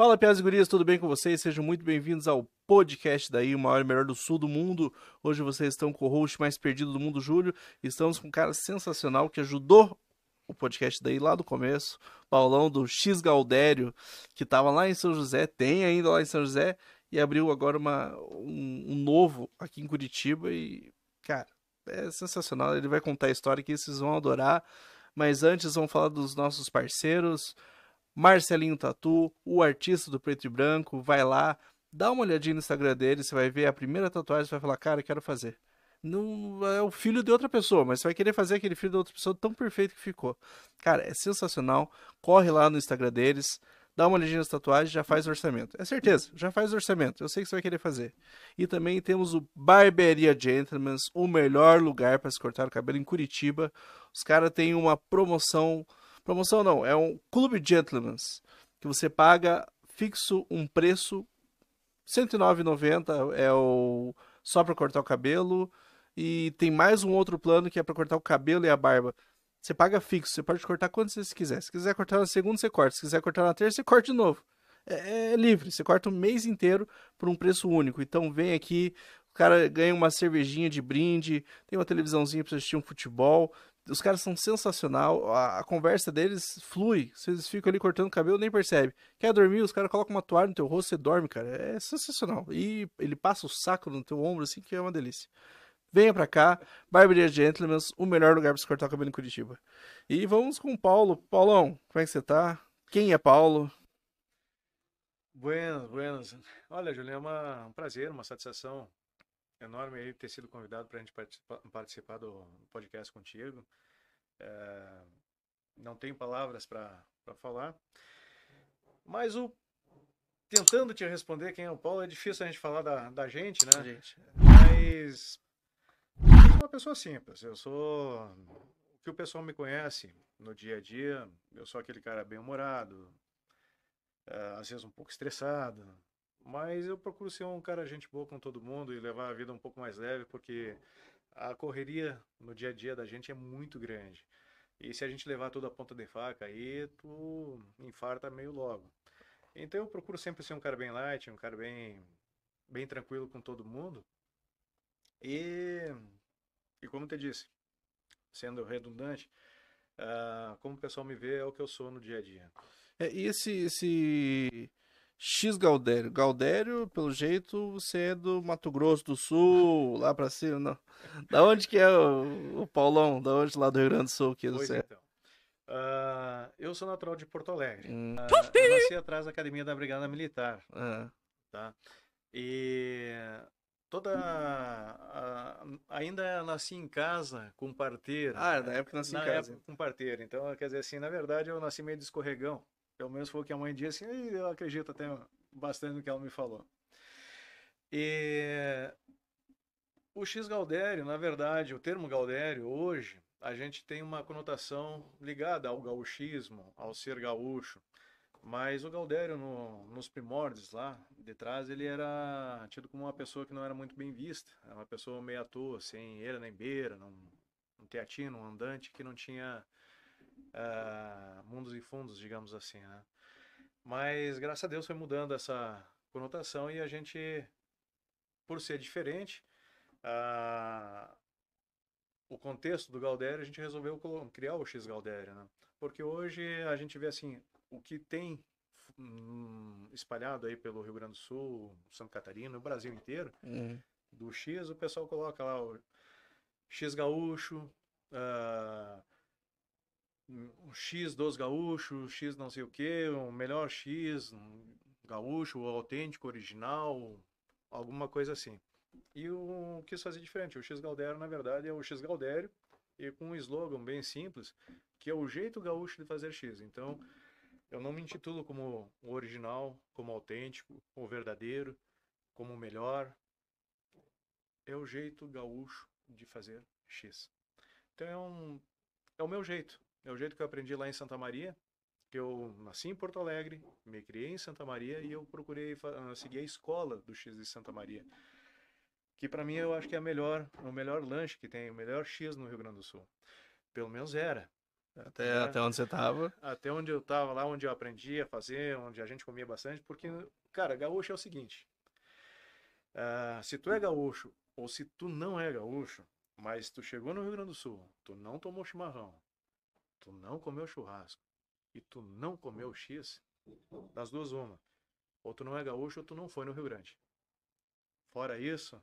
Fala, Piazza Gurias, tudo bem com vocês? Sejam muito bem-vindos ao podcast daí, o maior e melhor do sul do mundo. Hoje vocês estão com o host mais perdido do mundo, Júlio. Estamos com um cara sensacional que ajudou o podcast daí lá do começo, Paulão do X Galdério, que estava lá em São José, tem ainda lá em São José, e abriu agora uma, um, um novo aqui em Curitiba. E, cara, é sensacional. Ele vai contar a história que vocês vão adorar. Mas antes, vamos falar dos nossos parceiros. Marcelinho Tatu, o artista do preto e branco, vai lá, dá uma olhadinha no Instagram dele, você vai ver a primeira tatuagem, você vai falar, cara, quero fazer. Não é o filho de outra pessoa, mas você vai querer fazer aquele filho de outra pessoa tão perfeito que ficou. Cara, é sensacional. Corre lá no Instagram deles, dá uma olhadinha nas tatuagens, já faz o orçamento. É certeza, já faz o orçamento. Eu sei que você vai querer fazer. E também temos o Barbearia Gentleman's, o melhor lugar para se cortar o cabelo em Curitiba. Os caras têm uma promoção Promoção não, é um clube gentleman's que você paga fixo um preço 109,90 é o só para cortar o cabelo e tem mais um outro plano que é para cortar o cabelo e a barba. Você paga fixo, você pode cortar quando você quiser. Se quiser cortar na segunda, você corta. Se quiser cortar na terça, você corta de novo. É, é livre, você corta o mês inteiro por um preço único. Então vem aqui, o cara ganha uma cervejinha de brinde, tem uma televisãozinha para assistir um futebol. Os caras são sensacional, a, a conversa deles flui, vocês ficam ali cortando o cabelo, nem percebe. Quer dormir, os caras colocam uma toalha no teu rosto, e dorme, cara. É sensacional. E ele passa o saco no teu ombro, assim, que é uma delícia. Venha pra cá, Barbearia Gentlemen, o melhor lugar pra se cortar o cabelo em Curitiba. E vamos com o Paulo. Paulão, como é que você tá? Quem é Paulo? Buenas, buenas. Olha, Julião, é uma, um prazer, uma satisfação enorme aí ter sido convidado para a gente participa participar do podcast contigo. É, não tenho palavras para falar. Mas o tentando te responder quem é o Paulo, é difícil a gente falar da, da gente, né? Gente. Mas eu sou uma pessoa simples. Eu sou o que o pessoal me conhece no dia a dia. Eu sou aquele cara bem humorado, é, às vezes um pouco estressado, mas eu procuro ser um cara gente boa com todo mundo e levar a vida um pouco mais leve, porque a correria no dia a dia da gente é muito grande. E se a gente levar tudo a ponta de faca, aí tu infarta meio logo. Então eu procuro sempre ser um cara bem light, um cara bem, bem tranquilo com todo mundo. E, e como te disse, sendo redundante, uh, como o pessoal me vê é o que eu sou no dia a dia. É, e esse, esse X Galdério. Galdério, pelo jeito, você é do Mato Grosso do Sul, lá pra cima. Não. Da onde que é o, o Paulão? Da onde lá do Rio Grande do Sul? Que você Uh, eu sou natural de Porto Alegre. Hum. Uh, eu nasci atrás da Academia da Brigada Militar. Ah. Tá? E toda. A, a, ainda nasci em casa com parteira. Ah, é, na época nasci na em casa. Época, com parteira. Então, quer dizer assim, na verdade eu nasci meio de escorregão. Pelo menos foi o que a mãe disse e eu acredito até bastante no que ela me falou. E o X Gaudério, na verdade, o termo Gaudério hoje, a gente tem uma conotação ligada ao gauchismo, ao ser gaúcho. Mas o Gaudério, no, nos primórdios lá de trás, ele era tido como uma pessoa que não era muito bem vista. Era uma pessoa meio à toa, sem ele nem beira, num, um teatino, um andante que não tinha uh, mundos e fundos, digamos assim, né? Mas graças a Deus foi mudando essa conotação e a gente, por ser diferente, uh, o contexto do Galdério, a gente resolveu criar o X Galdério, né? Porque hoje a gente vê assim, o que tem hum, espalhado aí pelo Rio Grande do Sul, Santa Catarina, o Brasil inteiro, uhum. do X, o pessoal coloca lá o X gaúcho, uh, um X dos gaúchos, X não sei o que, um melhor X, um gaúcho, o autêntico, original, alguma coisa assim. E o quis fazer diferente. O X Galdério, na verdade, é o X Galdério e com um slogan bem simples, que é o jeito gaúcho de fazer X. Então, eu não me intitulo como o original, como autêntico, o verdadeiro, como o melhor. É o jeito gaúcho de fazer X. Então, é, um, é o meu jeito. É o jeito que eu aprendi lá em Santa Maria. Que eu nasci em Porto Alegre, me criei em Santa Maria e eu procurei ah, seguir a escola do X de Santa Maria. Que para mim eu acho que é a melhor, o melhor lanche que tem, o melhor X no Rio Grande do Sul. Pelo menos era. Até, até onde você tava? Até onde eu tava lá onde eu aprendi a fazer, onde a gente comia bastante, porque, cara, gaúcho é o seguinte: uh, se tu é gaúcho ou se tu não é gaúcho, mas tu chegou no Rio Grande do Sul, tu não tomou chimarrão, tu não comeu churrasco e tu não comeu hum. X, das duas uma. Ou tu não é gaúcho ou tu não foi no Rio Grande. Fora isso,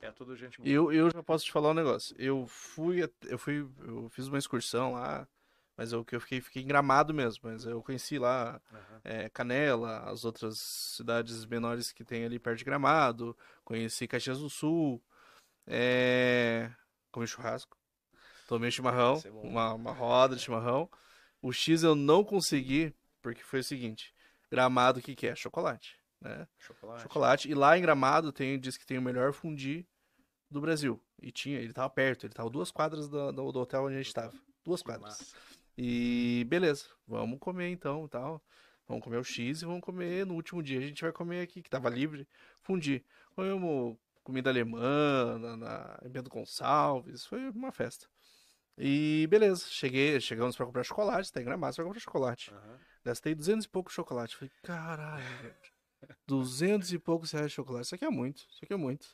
é tudo gente Eu, eu já posso te falar um negócio. Eu fui, eu fui, eu fiz uma excursão lá, mas é eu, eu fiquei, fiquei engramado mesmo. Mas eu conheci lá uhum. é, Canela, as outras cidades menores que tem ali perto de Gramado. Conheci Caxias do Sul. É... Comi churrasco. Tomei chimarrão, é uma, uma roda de chimarrão. O X eu não consegui, porque foi o seguinte: Gramado, o que, que é? Chocolate. Né? Chocolate. Chocolate. E lá em Gramado tem, diz que tem o melhor fundi do Brasil. E tinha, ele tava perto, ele tava duas quadras do, do, do hotel onde a gente tava. Duas quadras. E beleza, vamos comer então tal. Vamos comer o X e vamos comer no último dia. A gente vai comer aqui, que tava livre, fundi. Comemos comida alemã, na, na Bento Gonçalves, foi uma festa. E beleza, cheguei, chegamos pra comprar chocolate, tá em Gramado pra comprar chocolate. Uhum. Gastei duzentos e pouco de chocolate. Falei, caralho, duzentos e poucos reais de chocolate, isso aqui é muito, isso aqui é muito.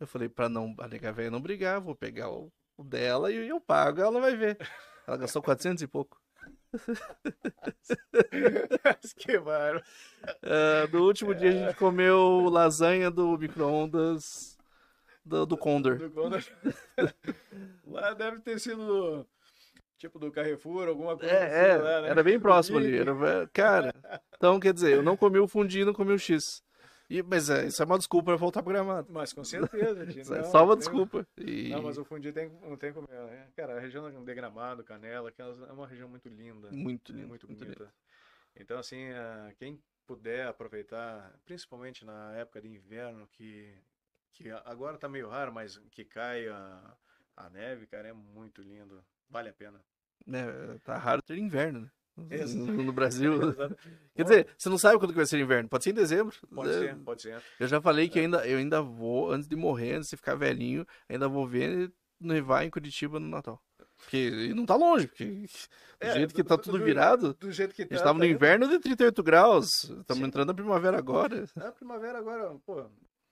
Eu falei, pra não, a nega velha não brigar, vou pegar o, o dela e eu pago, ela vai ver. Ela gastou quatrocentos e pouco. Esquivaram. Uh, no último dia a gente comeu lasanha do micro-ondas do, do Condor. Do Condor. lá deve ter sido tipo do Carrefour, alguma coisa é, assim. É, lá, né? era bem próximo ali. Era, é, cara, então quer dizer, eu não comi o fundi não comi o X. E, mas é, isso é uma desculpa para voltar pro gramado. Mas com certeza, gente. Não, é Só uma tem... desculpa. E... Não, mas o fundi tem, não tem como. É, cara, a região de Gramado, Canela, é uma região muito linda. Muito linda. Muito, muito bonita. Então, assim, ah, quem puder aproveitar, principalmente na época de inverno, que que agora tá meio raro, mas que cai a, a neve, cara, é muito lindo. Vale a pena. É, tá raro ter inverno, né? No, no Brasil. Quer dizer, você não sabe quando que vai ser inverno. Pode ser em dezembro. Pode né? ser, pode ser. Eu já falei que é. ainda, eu ainda vou, antes de morrer, antes de ficar velhinho, ainda vou ver nevar em Curitiba no Natal. Porque não tá longe, porque do é, jeito que do, tá tudo do, virado. Do jeito que tá. A gente tá, tava tá no indo. inverno de 38 graus. Estamos entrando na primavera agora. É, a primavera agora, pô,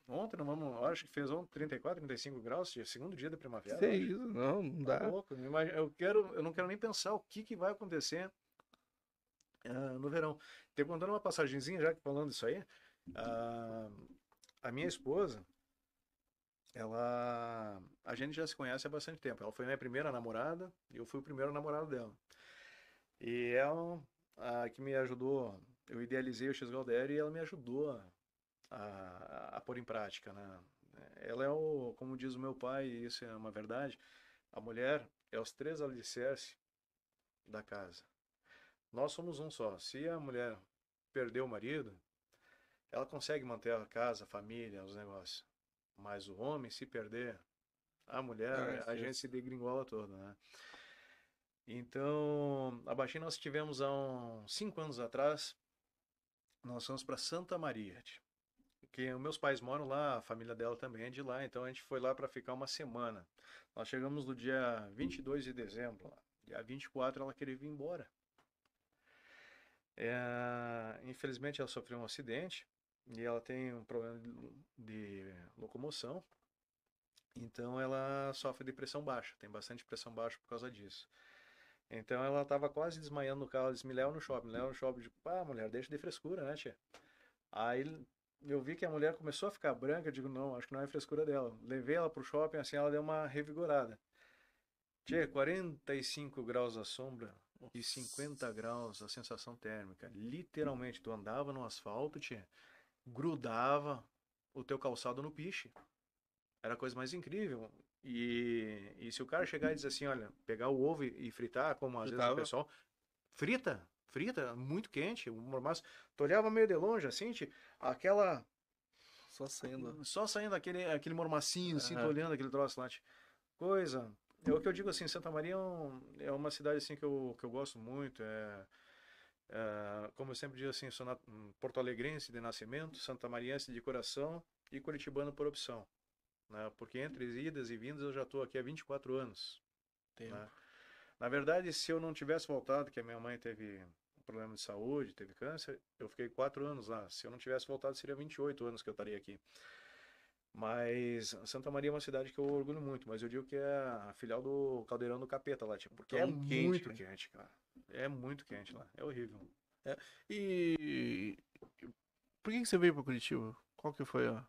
Ontem, não vamos, acho que fez ontem 34, 35 graus, segundo dia da primavera. Que isso, não, não tá dá. Tá louco. Eu, quero, eu não quero nem pensar o que, que vai acontecer uh, no verão. Te contando uma passagenzinha, já que falando isso aí, uh, a minha esposa, ela. A gente já se conhece há bastante tempo. Ela foi minha primeira namorada e eu fui o primeiro namorado dela. E ela uh, que me ajudou, eu idealizei o X Galder e ela me ajudou a, a pôr em prática, né? Ela é o, como diz o meu pai, e isso é uma verdade, a mulher é os três alicerces da casa. Nós somos um só. Se a mulher perdeu o marido, ela consegue manter a casa, a família, os negócios. Mas o homem, se perder a mulher, é, a gente se degringola toda, né? Então, a Baixinha nós tivemos há uns cinco anos atrás, nós fomos para Santa Maria que meus pais moram lá, a família dela também é de lá, então a gente foi lá para ficar uma semana. Nós chegamos no dia 22 de dezembro, dia 24 ela queria vir embora. É, infelizmente ela sofreu um acidente e ela tem um problema de locomoção, então ela sofre de pressão baixa, tem bastante pressão baixa por causa disso. Então ela estava quase desmaiando no carro, ela disse, me leva no shopping, me leva no shopping. Tipo, ah, mulher, deixa de frescura, né, tia? Aí eu vi que a mulher começou a ficar branca, eu digo, não, acho que não é frescura dela. Levei ela pro shopping, assim, ela deu uma revigorada. tinha 45 graus à sombra e 50 graus a sensação térmica. Literalmente, tu andava no asfalto, tinha grudava o teu calçado no piche. Era a coisa mais incrível. E, e se o cara chegar e dizer assim, olha, pegar o ovo e fritar, como às Fritava. vezes o pessoal... Frita, frita, muito quente, o mormaço. Tu olhava meio de longe, assim, te, aquela. Só saindo. Só saindo aquele, aquele mormacinho, assim, tu olhando aquele troço lá. Te, coisa. É o que eu digo assim, Santa Maria é, um, é, uma cidade assim que eu, que eu gosto muito. É, é como eu sempre digo assim, sou na, porto alegrense de nascimento, santa mariense de coração e curitibano por opção. Né? Porque entre idas e vindas eu já estou aqui há 24 anos. Né? Na verdade, se eu não tivesse voltado, que a minha mãe teve problema de saúde, teve câncer. Eu fiquei quatro anos lá. Se eu não tivesse voltado, seria 28 anos que eu estaria aqui. Mas Santa Maria é uma cidade que eu orgulho muito, mas eu digo que é a filial do Caldeirão do Capeta lá, tipo, porque é, é muito quente, muito quente, cara. É muito quente lá, é horrível. É. E por que, que você veio para Curitiba? Qual que foi a...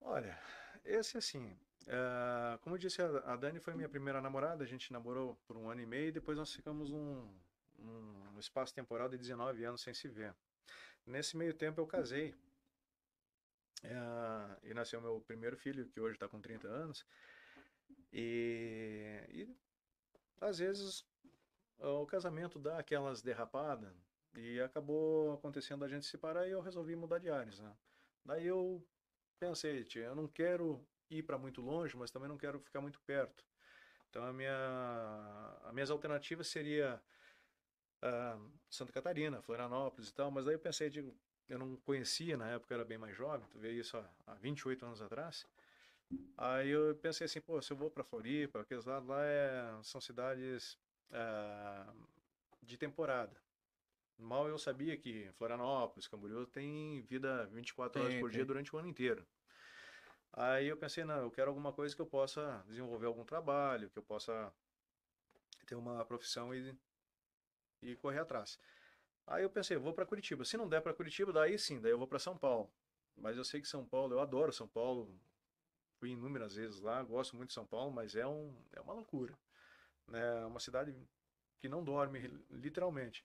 Olha, esse assim, é, como eu disse, a Dani foi minha primeira namorada, a gente namorou por um ano e meio, depois nós ficamos um, um espaço temporal de 19 anos sem se ver. Nesse meio tempo eu casei. É, e nasceu meu primeiro filho, que hoje está com 30 anos. E, e às vezes o casamento dá aquelas derrapadas e acabou acontecendo a gente se separar e eu resolvi mudar de áreas. Né? Daí eu pensei, tia, eu não quero ir para muito longe, mas também não quero ficar muito perto. Então a minha, as minhas alternativas seria uh, Santa Catarina, Florianópolis e tal, mas daí eu pensei, digo, eu não conhecia na época, eu era bem mais jovem, tu vê isso há, há 28 anos atrás. Aí eu pensei assim, pô, se eu vou para Floripa, aqueles lados lá é, são cidades uh, de temporada. Mal eu sabia que Florianópolis, Camboriú tem vida 24 horas por tem. dia durante o ano inteiro. Aí eu pensei, não, eu quero alguma coisa que eu possa desenvolver algum trabalho, que eu possa ter uma profissão e e correr atrás. Aí eu pensei, vou para Curitiba. Se não der para Curitiba, daí sim, daí eu vou para São Paulo. Mas eu sei que São Paulo, eu adoro São Paulo. Fui inúmeras vezes lá, gosto muito de São Paulo, mas é, um, é uma loucura. Né? É uma cidade que não dorme, literalmente.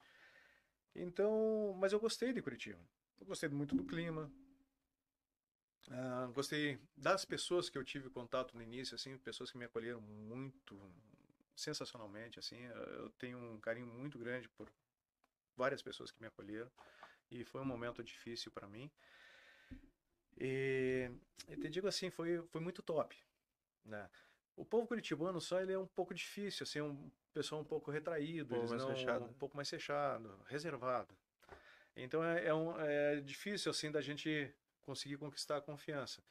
Então, mas eu gostei de Curitiba. Eu gostei muito do clima. Ah, gostei das pessoas que eu tive contato no início, assim, pessoas que me acolheram muito, sensacionalmente, assim, eu tenho um carinho muito grande por várias pessoas que me acolheram e foi um momento difícil para mim. E eu te digo assim, foi, foi muito top, né? O povo curitibano só ele é um pouco difícil, assim, é um pessoal um pouco retraído, um pouco, mais, não, fechado. Um pouco mais fechado, reservado. Então é, é, um, é difícil assim da gente conseguir conquistar a confiança.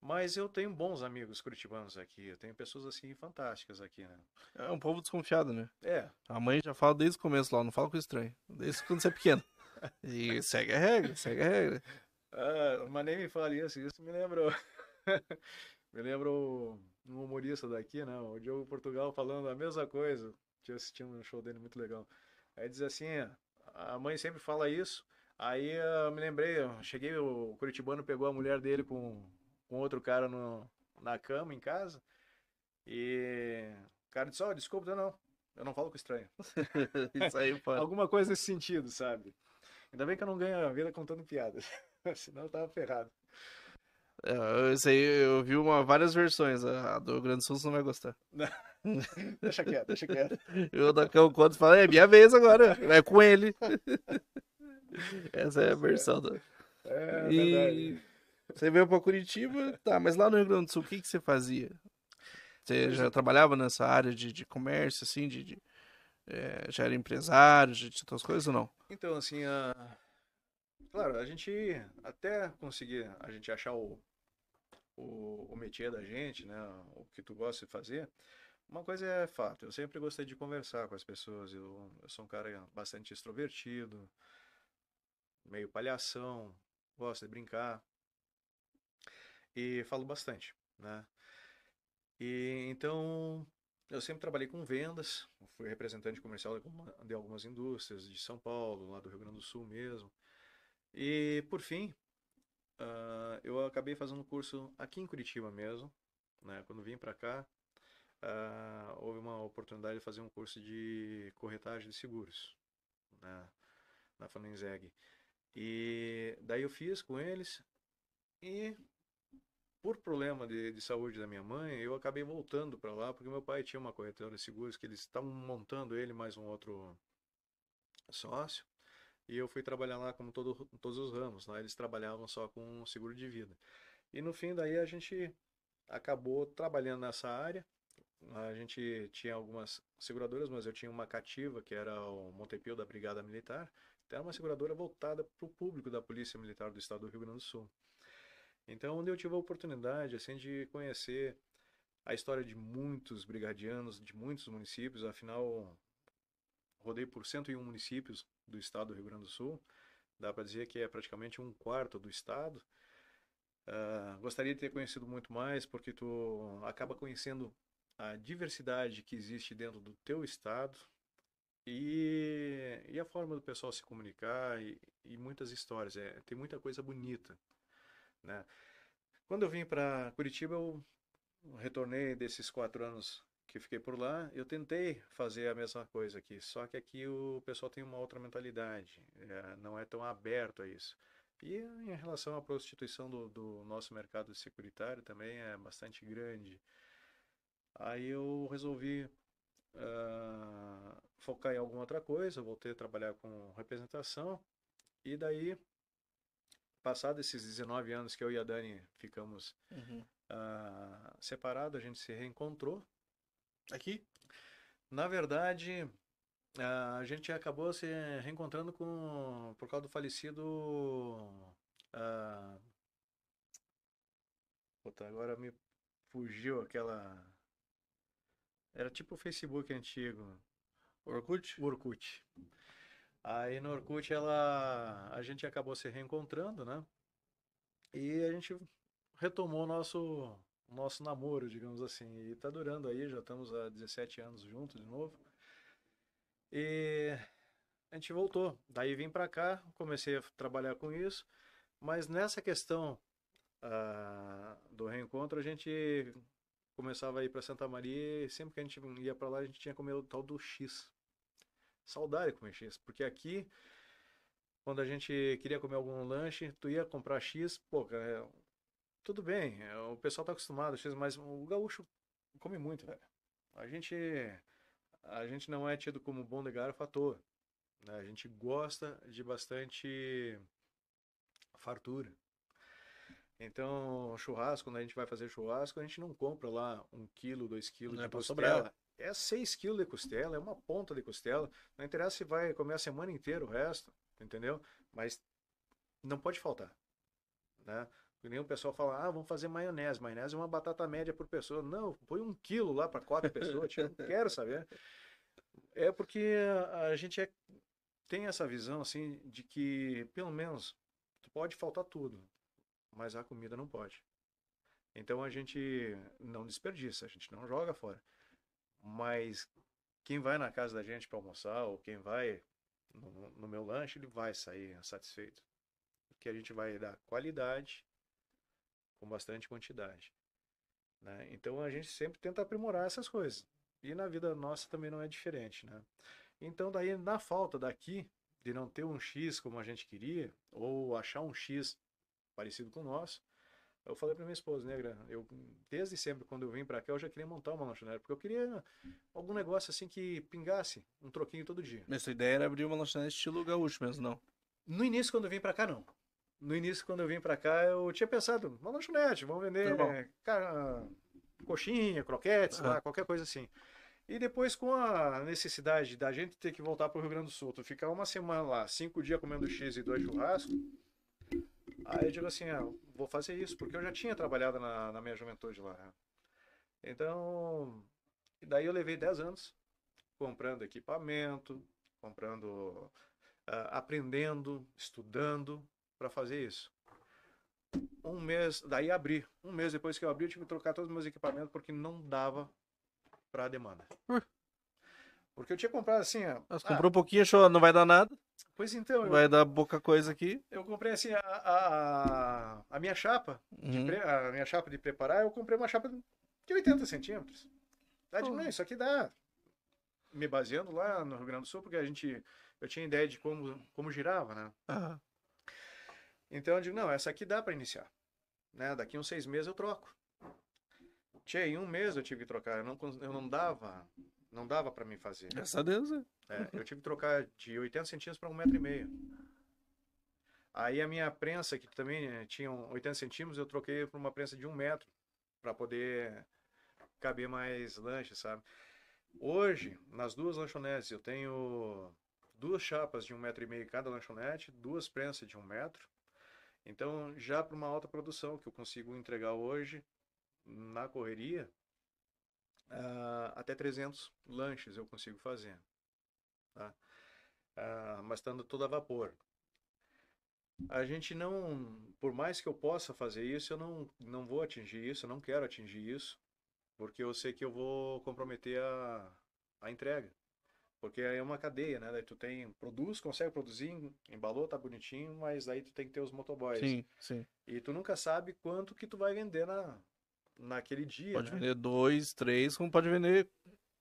Mas eu tenho bons amigos curitibanos aqui, eu tenho pessoas assim fantásticas aqui, né? É um povo desconfiado, né? É. A mãe já fala desde o começo lá, não fala com estranho, desde quando você é pequeno. E segue a regra, segue a regra. Ah, mas nem me fale isso, isso me lembrou. me lembro um humorista daqui, né? O Diogo Portugal falando a mesma coisa. Tinha assistindo um show dele muito legal. Aí diz assim: a mãe sempre fala isso. Aí eu ah, me lembrei, eu cheguei, o Curitibano pegou a mulher dele com com outro cara no, na cama em casa. E o cara disse: Ó, oh, desculpa, não, eu não falo com estranho. Isso aí, pô. Alguma coisa nesse sentido, sabe? Ainda bem que eu não ganho a vida contando piadas, senão eu tava ferrado. É, isso aí eu vi uma, várias versões. A do Grande Sul não vai gostar. deixa quieto, deixa quieto. Eu da Cão Conto falo, é minha vez agora, é com ele. Essa é a tá versão. do É, e... Você veio para Curitiba, tá, mas lá no Rio Grande do Sul, o que, que você fazia? Você já trabalhava nessa área de, de comércio, assim, de, de é, já era empresário, de outras coisas ou não? Então, assim, a... claro, a gente até conseguir, a gente achar o, o, o métier da gente, né, o que tu gosta de fazer, uma coisa é fato, eu sempre gostei de conversar com as pessoas, eu, eu sou um cara bastante extrovertido, meio palhação, gosto de brincar, e falo bastante, né? E então eu sempre trabalhei com vendas, fui representante comercial de algumas indústrias de São Paulo, lá do Rio Grande do Sul mesmo. E por fim, uh, eu acabei fazendo um curso aqui em Curitiba mesmo, né? Quando vim para cá, uh, houve uma oportunidade de fazer um curso de corretagem de seguros, né? Na Fanenzeg. E daí eu fiz com eles e por problema de, de, saúde da minha mãe, eu acabei voltando para lá, porque meu pai tinha uma corretora de seguros que eles estavam montando ele mais um outro sócio. E eu fui trabalhar lá como todo, todos os ramos, lá né? eles trabalhavam só com seguro de vida. E no fim daí a gente acabou trabalhando nessa área. A gente tinha algumas seguradoras, mas eu tinha uma cativa, que era o Montepio da Brigada Militar, então, era uma seguradora voltada para o público da Polícia Militar do Estado do Rio Grande do Sul. Então, onde eu tive a oportunidade, assim, de conhecer a história de muitos brigadianos, de muitos municípios, afinal, rodei por 101 municípios do estado do Rio Grande do Sul, dá para dizer que é praticamente um quarto do estado. Uh, gostaria de ter conhecido muito mais, porque tu acaba conhecendo a diversidade que existe dentro do teu estado e, e a forma do pessoal se comunicar e, e muitas histórias. É, tem muita coisa bonita. Né? Quando eu vim para Curitiba, eu retornei desses quatro anos que fiquei por lá, eu tentei fazer a mesma coisa aqui, só que aqui o pessoal tem uma outra mentalidade, é, não é tão aberto a isso. E em relação à prostituição do, do nosso mercado securitário também é bastante grande. Aí eu resolvi uh, focar em alguma outra coisa, voltei a trabalhar com representação, e daí passado esses 19 anos que eu e a Dani ficamos uhum. uh, separados, a gente se reencontrou aqui. Na verdade, uh, a gente acabou se reencontrando com por causa do falecido. Uh, puta, agora me fugiu aquela. Era tipo o Facebook antigo. Orkut? Orkut. Aí no Orkut ela, a gente acabou se reencontrando, né? E a gente retomou o nosso, nosso namoro, digamos assim. E tá durando aí, já estamos há 17 anos juntos de novo. E a gente voltou. Daí vim para cá, comecei a trabalhar com isso. Mas nessa questão ah, do reencontro, a gente começava a ir para Santa Maria e sempre que a gente ia para lá, a gente tinha comido o tal do X. Saudade comer X, porque aqui, quando a gente queria comer algum lanche, tu ia comprar X, pô, cara, é, tudo bem, é, o pessoal tá acostumado X, mas o gaúcho come muito, velho. A gente, a gente não é tido como bom de garfo à toa. Né? A gente gosta de bastante fartura. Então, churrasco, quando a gente vai fazer churrasco, a gente não compra lá um quilo, dois quilos não de é costela. Né? é 6 quilos de costela, é uma ponta de costela. Não interessa se vai comer a semana inteira o resto, entendeu? Mas não pode faltar, né? E nem o pessoal fala, ah, vamos fazer maionese. Maionese é uma batata média por pessoa. Não, põe um quilo lá para quatro pessoas, eu não quero saber. É porque a gente é, tem essa visão, assim, de que, pelo menos, pode faltar tudo, mas a comida não pode. Então a gente não desperdiça, a gente não joga fora. Mas quem vai na casa da gente para almoçar, ou quem vai no, no, meu lanche, ele vai sair satisfeito. Porque a gente vai dar qualidade com bastante quantidade. Né? Então a gente sempre tenta aprimorar essas coisas. E na vida nossa também não é diferente. Né? Então, daí, na falta daqui, de não ter um X como a gente queria, ou achar um X parecido com o nosso, eu falei para minha esposa, negra, né, eu desde sempre quando eu vim para cá eu já queria montar uma lanchonete, porque eu queria algum negócio assim que pingasse um troquinho todo dia. Mas sua ideia era abrir uma lanchonete estilo gaúcho mesmo, não? No início quando eu vim para cá não. No início quando eu vim para cá eu tinha pensado, uma lanchonete, vamos vender é, coxinha, croquetes, uhum. lá, qualquer coisa assim. E depois, com a necessidade da gente ter que voltar para o Rio Grande do Sul, tu ficar uma semana lá, cinco dias comendo X e dois churrasco, aí eu digo assim: ah, vou fazer isso, porque eu já tinha trabalhado na, na minha juventude lá. É. Então, daí eu levei 10 anos comprando equipamento, comprando, uh, aprendendo, estudando para fazer isso. Um mês, daí abri. Um mês depois que eu abri, eu tive que trocar todos os meus equipamentos porque não dava para a demanda. Uh. Porque eu tinha comprado assim, ó. Mas ah, comprou um pouquinho, achou, não vai dar nada. Pois então. Vai eu, dar pouca coisa aqui. Eu comprei assim, a, a, a minha chapa, uhum. pre, a minha chapa de preparar, eu comprei uma chapa de 80 centímetros. Tá, uhum. isso aqui dá. Me baseando lá no Rio Grande do Sul, porque a gente, eu tinha ideia de como, como girava, né? Uhum. Então eu digo, não, essa aqui dá para iniciar. Né? Daqui uns seis meses eu troco. Tinha em um mês eu tive que trocar, eu não, eu não dava não dava para mim fazer. Graças a Deus, é. é. Eu tive que trocar de 80 centímetros para um metro e meio. Aí a minha prensa, que também eh, tinha 80 centímetros, eu troquei para uma prensa de um metro para poder caber mais lanche, sabe? Hoje, nas duas lanchonetes, eu tenho duas chapas de um metro e meio cada lanchonete, duas prensas de um metro. Então, já para uma alta produção que eu consigo entregar hoje na correria, uh, até 300 lanches eu consigo fazer. Tá? Uh, mas estando tudo a vapor. A gente não, por mais que eu possa fazer isso, eu não, não vou atingir isso, eu não quero atingir isso, porque eu sei que eu vou comprometer a, a entrega. Porque é uma cadeia, né? Daí tu tem, produz, consegue produzir, embalou, tá bonitinho, mas aí tu tem que ter os motoboys. Sim, sim. E tu nunca sabe quanto que tu vai vender na, naquele dia. Pode né? vender dois, três, como pode vender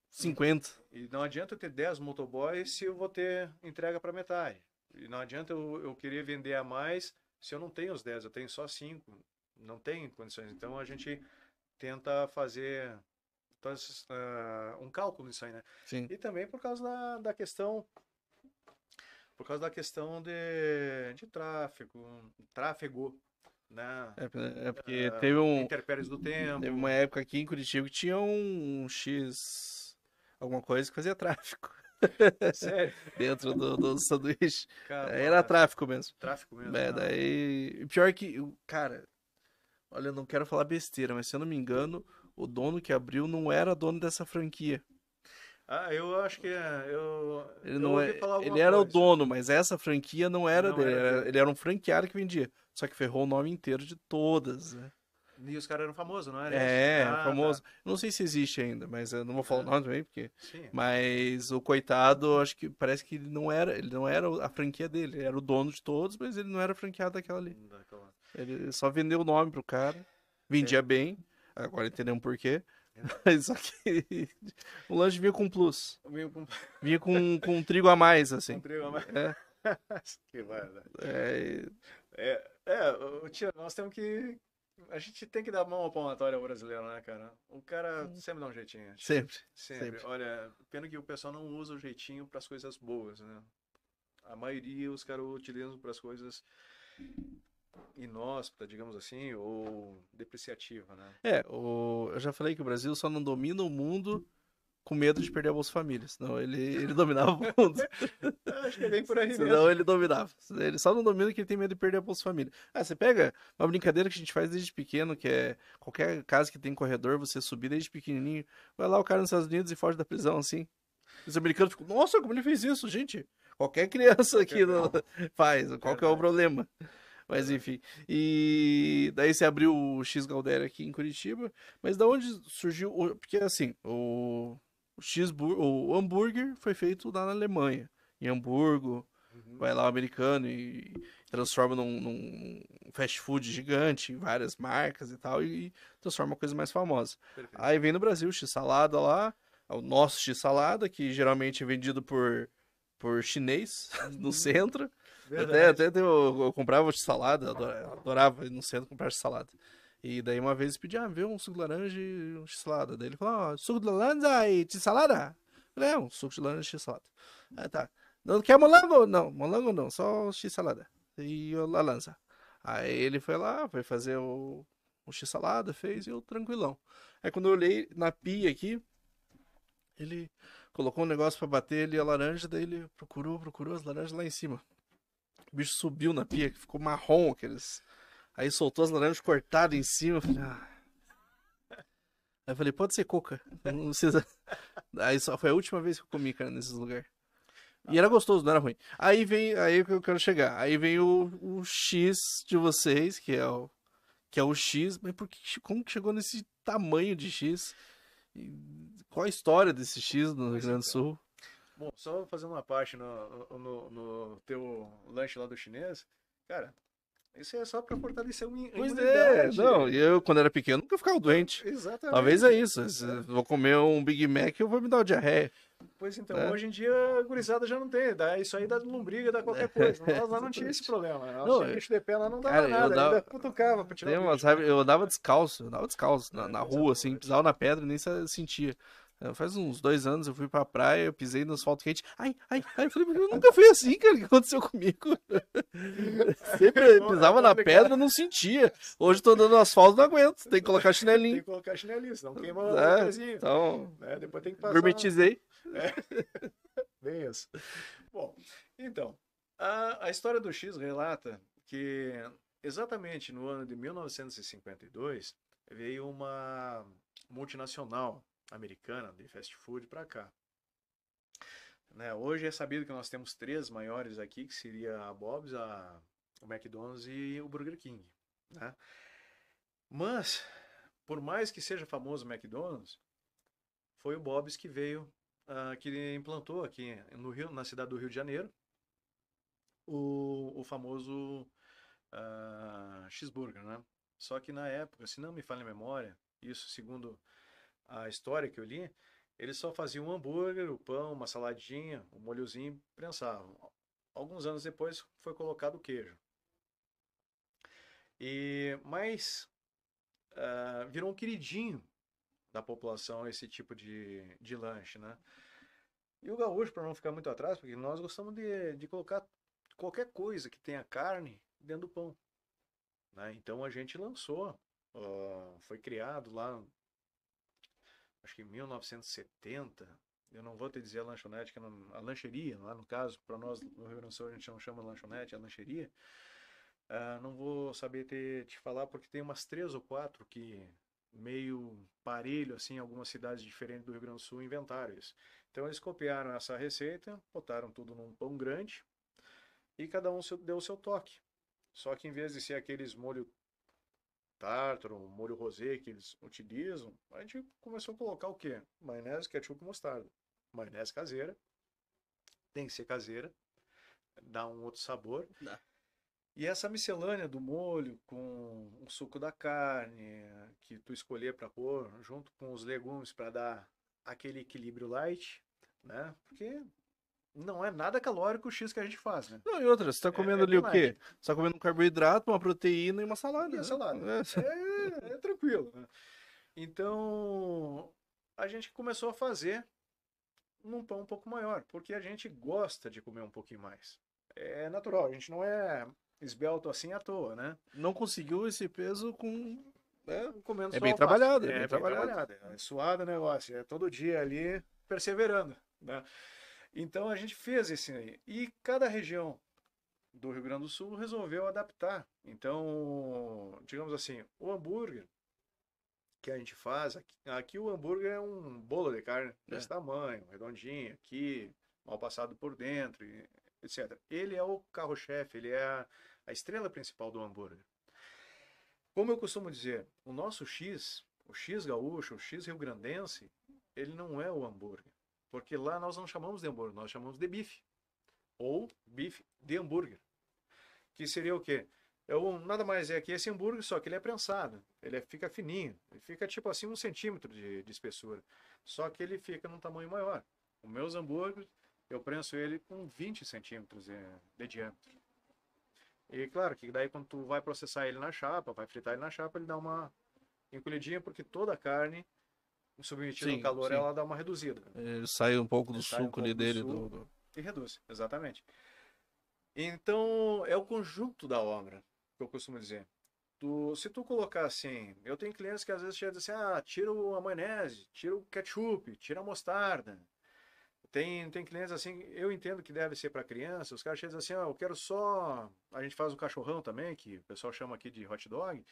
50. E não adianta eu ter 10 motoboys se eu vou ter entrega para metade. E não adianta eu, eu querer vender a mais se eu não tenho os 10, eu tenho só 5. Não tem condições. Então a gente tenta fazer todas, uh, um cálculo nisso aí, né? Sim. E também por causa da, da questão por causa da questão de, de tráfego, tráfego né? É, é porque uh, teve é, um. do tempo. Teve uma época aqui em Curitiba que tinha um X. alguma coisa que fazia tráfico. Sério? Dentro do, do sanduíche. era tráfico mesmo. Tráfico mesmo. É, daí. Pior que. Cara, olha, eu não quero falar besteira, mas se eu não me engano, o dono que abriu não era dono dessa franquia. Ah, eu acho que é, Eu, ele não eu é, ele era coisa. o dono, mas essa franquia não era não dele. Era. Ele era um franqueado que vendia. Só que ferrou o nome inteiro de todas, né? E os caras eram famosos, não era? É, ah, famoso. Tá. Não sei se existe ainda, mas eu não vou falar o é. nome também, porque. Sim. Mas o coitado, acho que parece que ele não era. Ele não era a franquia dele. Ele era o dono de todos, mas ele não era franqueado daquela ali. Daquela... Ele só vendeu o nome pro cara. Vendia é. bem. Agora entendemos por quê. Só que o lanche vinha com plus. Vinha com, vinha com, com trigo a mais, assim. Com trigo a mais. É. que verdade. É... É, é, nós temos que. A gente tem que dar mão ao palmatório brasileiro, né, cara? O cara sempre dá um jeitinho. Sempre, sempre. Sempre. Olha, pena que o pessoal não usa o jeitinho para as coisas boas, né? A maioria os caras utilizam para as coisas inóspita, digamos assim, ou depreciativa, né? É, o... eu já falei que o Brasil só não domina o mundo com medo de perder a Bolsa Família, senão ele, ele dominava o mundo. Acho que é bem por aí senão mesmo. ele dominava. Ele só não domina que ele tem medo de perder a Bolsa Família. Ah, você pega uma brincadeira que a gente faz desde pequeno, que é qualquer casa que tem corredor, você subir desde pequenininho, vai lá o cara nos Estados Unidos e foge da prisão, assim. Os americanos ficam, nossa, como ele fez isso, gente? Qualquer criança aqui faz, qual que é o problema? Mas enfim. E daí você abriu o X Galdera aqui em Curitiba. Mas da onde surgiu. Porque assim, o, o X o hambúrguer foi feito lá na Alemanha, em Hamburgo. Uhum. Vai lá o americano e transforma num, num, fast food gigante, em várias marcas e tal, e transforma uma coisa mais famosa. Perfeito. Aí vem no Brasil o X-salada lá, é o nosso X-salada, que geralmente é vendido por, por chinês no uhum. centro. Até, até eu, eu comprava salada, adorava, adorava ir no centro comprar salada. E daí uma vez eu pedi, ah, vê um suco de laranja e um salada. Daí ele falou, ó, oh, suco de laranja e de salada? falei, é, um suco de laranja e salada. Ah, tá. Não quer molango? Não, molango não, só x-salada. E a lança. Aí ele foi lá, foi fazer o, o x-salada, fez e eu tranquilão. Aí quando eu olhei na pia aqui, ele colocou um negócio para bater ali a laranja, daí ele procurou, procurou as laranjas lá em cima. O bicho subiu na pia, que ficou marrom aqueles. Aí soltou as laranjas cortadas em cima. falei, ah. Aí eu falei, pode ser coca. Não precisa. Aí só foi a última vez que eu comi, cara, nesses lugares. E era gostoso, não era ruim. Aí vem, aí é que eu quero chegar. Aí vem o, o X de vocês, que é o que é o X, mas por que como que chegou nesse tamanho de X? E qual a história desse X no Rio Grande do Sul? Bom, só fazendo uma parte no, no, no teu lanche lá do chinês, cara, isso é só para fortalecer o pois é, imunidade. é, não, eu quando era pequeno nunca ficava doente. Exatamente. Talvez é isso, é, vou comer um Big Mac eu vou me dar uma diarreia. Pois então, é. hoje em dia a gurizada já não tem, dá isso aí dá lombriga, dá qualquer é, coisa. Nós lá não tinha esse problema, nós né? não, bicho de pé, lá não dava cara, nada, eu dava, ainda cutucava pra tirar tem Eu andava descalço, eu andava descalço na, na rua, assim, pisava na pedra e nem sentia. É, faz uns dois anos eu fui pra praia, eu pisei no asfalto quente. Ai, ai, ai. Eu falei, eu nunca fui assim, cara. O que aconteceu comigo? Sempre pisava na né, pedra, não sentia. Hoje tô andando no asfalto, não aguento. Tem que colocar chinelinho. Tem que colocar chinelinho, senão queima é, Então, é, depois tem que passar. Gourmetizei. É. Bem isso. Bom, então, a, a história do X relata que exatamente no ano de 1952 veio uma multinacional americana, de fast food, para cá. Né, hoje é sabido que nós temos três maiores aqui, que seria a Bob's, a, o McDonald's e o Burger King. Né? Mas, por mais que seja famoso o McDonald's, foi o Bob's que veio, uh, que implantou aqui no Rio, na cidade do Rio de Janeiro, o, o famoso uh, cheeseburger, né? Só que na época, se não me falha a memória, isso segundo a história que eu li, eles só faziam um hambúrguer, o um pão, uma saladinha, um molhozinho, prensavam. Alguns anos depois foi colocado o queijo. E mas uh, virou um queridinho da população esse tipo de, de lanche, né? E o gaúcho, para não ficar muito atrás, porque nós gostamos de, de colocar qualquer coisa que tenha carne dentro do pão. Né? Então a gente lançou, uh, foi criado lá acho que em 1970, eu não vou te dizer a lanchonete, que não, a lancheria, lá é? no caso, para nós uhum. no Rio Grande do Sul a gente não chama lanchonete, é lancheria. Uh, não vou saber te, te falar porque tem umas três ou quatro que meio parelho, assim, algumas cidades diferentes do Rio Grande do Sul inventaram isso. Então eles copiaram essa receita, botaram tudo num pão grande e cada um deu o seu toque. Só que em vez de ser aqueles molho tártaro, molho rosé que eles utilizam, a gente começou a colocar o quê? Maionese, ketchup e mostarda. Maionese caseira. Tem que ser caseira. Dá um outro sabor. Dá. E essa miscelânea do molho com o suco da carne que tu escolher para pôr, junto com os legumes para dar aquele equilíbrio light, né? Porque não é nada calórico o X que a gente faz, né? Não, e outra, você tá é, comendo é, é ali o quê? Você tá comendo um carboidrato, uma proteína e uma salada. E né? salada. É, é, é, é tranquilo. Né? Então, a gente começou a fazer num pão um pouco maior, porque a gente gosta de comer um pouquinho mais. É natural, a gente não é esbelto assim à toa, né? Não conseguiu esse peso com né, comendo É bem trabalhado, é, bem, bem trabalhado. trabalhado. É suado o negócio, é todo dia ali perseverando, né? Então a gente fez esse aí. E cada região do Rio Grande do Sul resolveu adaptar. Então, digamos assim, o hambúrguer que a gente faz, aqui, aqui o hambúrguer é um bolo de carne é. desse tamanho, redondinho, aqui, mal passado por dentro, etc. Ele é o carro-chefe, ele é a, a estrela principal do hambúrguer. Como eu costumo dizer, o nosso X, o X gaúcho, o X rio-grandense, ele não é o hambúrguer. Porque lá nós não chamamos de hambúrguer, nós chamamos de bife. Ou bife de hambúrguer. Que seria o quê? É um, nada mais é que esse hambúrguer, só que ele é prensado. Ele é, fica fininho. Ele fica tipo assim um centímetro de, de espessura. Só que ele fica num tamanho maior. Os meus hambúrgueres, eu prenso ele com 20 centímetros de, de diâmetro. E claro que daí quando tu vai processar ele na chapa, vai fritar ele na chapa, ele dá uma encolhidinha porque toda a carne submetido sim, ao calor, sim. ela dá uma reduzida. É, ele sai um pouco do Ele suco um ali dele. do... E reduz, exatamente. Então, é o conjunto da obra, que eu costumo dizer. Tu, se tu colocar assim, eu tenho clientes que às vezes chegam assim, ah, tira a maionese, tira o ketchup, tira a mostarda. Tem, tem clientes assim, eu entendo que deve ser para criança, os caras chegam assim, ah, eu quero só. A gente faz um cachorrão também, que o pessoal chama aqui de hot dog,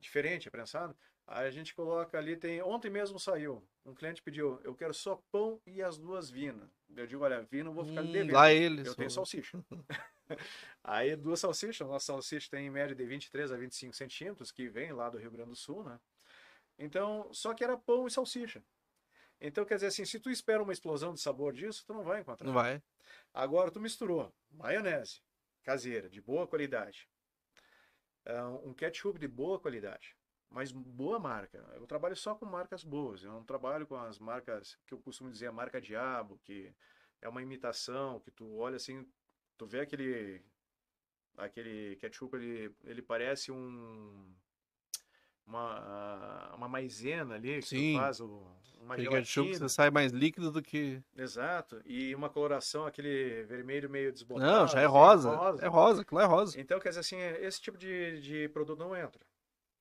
diferente, é prensado. Aí a gente coloca ali, tem. Ontem mesmo saiu. Um cliente pediu, eu quero só pão e as duas vinas. Eu digo, olha, vina eu vou ficar hum, devendo. Lá eles. Eu tenho salsicha. Aí duas salsichas. Nossa salsicha tem em média de 23 a 25 centímetros, que vem lá do Rio Grande do Sul, né? Então, só que era pão e salsicha. Então, quer dizer assim, se tu espera uma explosão de sabor disso, tu não vai encontrar. Não vai. Agora, tu misturou maionese caseira, de boa qualidade, ah, um ketchup de boa qualidade, mas boa marca. Eu trabalho só com marcas boas, eu não trabalho com as marcas que eu costumo dizer a marca diabo, que é uma imitação, que tu olha assim, tu vê aquele aquele ketchup, ele, ele parece um uma, uma maisena ali, que Sim. tu faz o, uma aquele ketchup você sai mais líquido do que... Exato, e uma coloração, aquele vermelho meio desbotado. Não, já é assim, rosa, rosa. é rosa, aquilo é rosa. Então, quer dizer assim, esse tipo de, de produto não entra.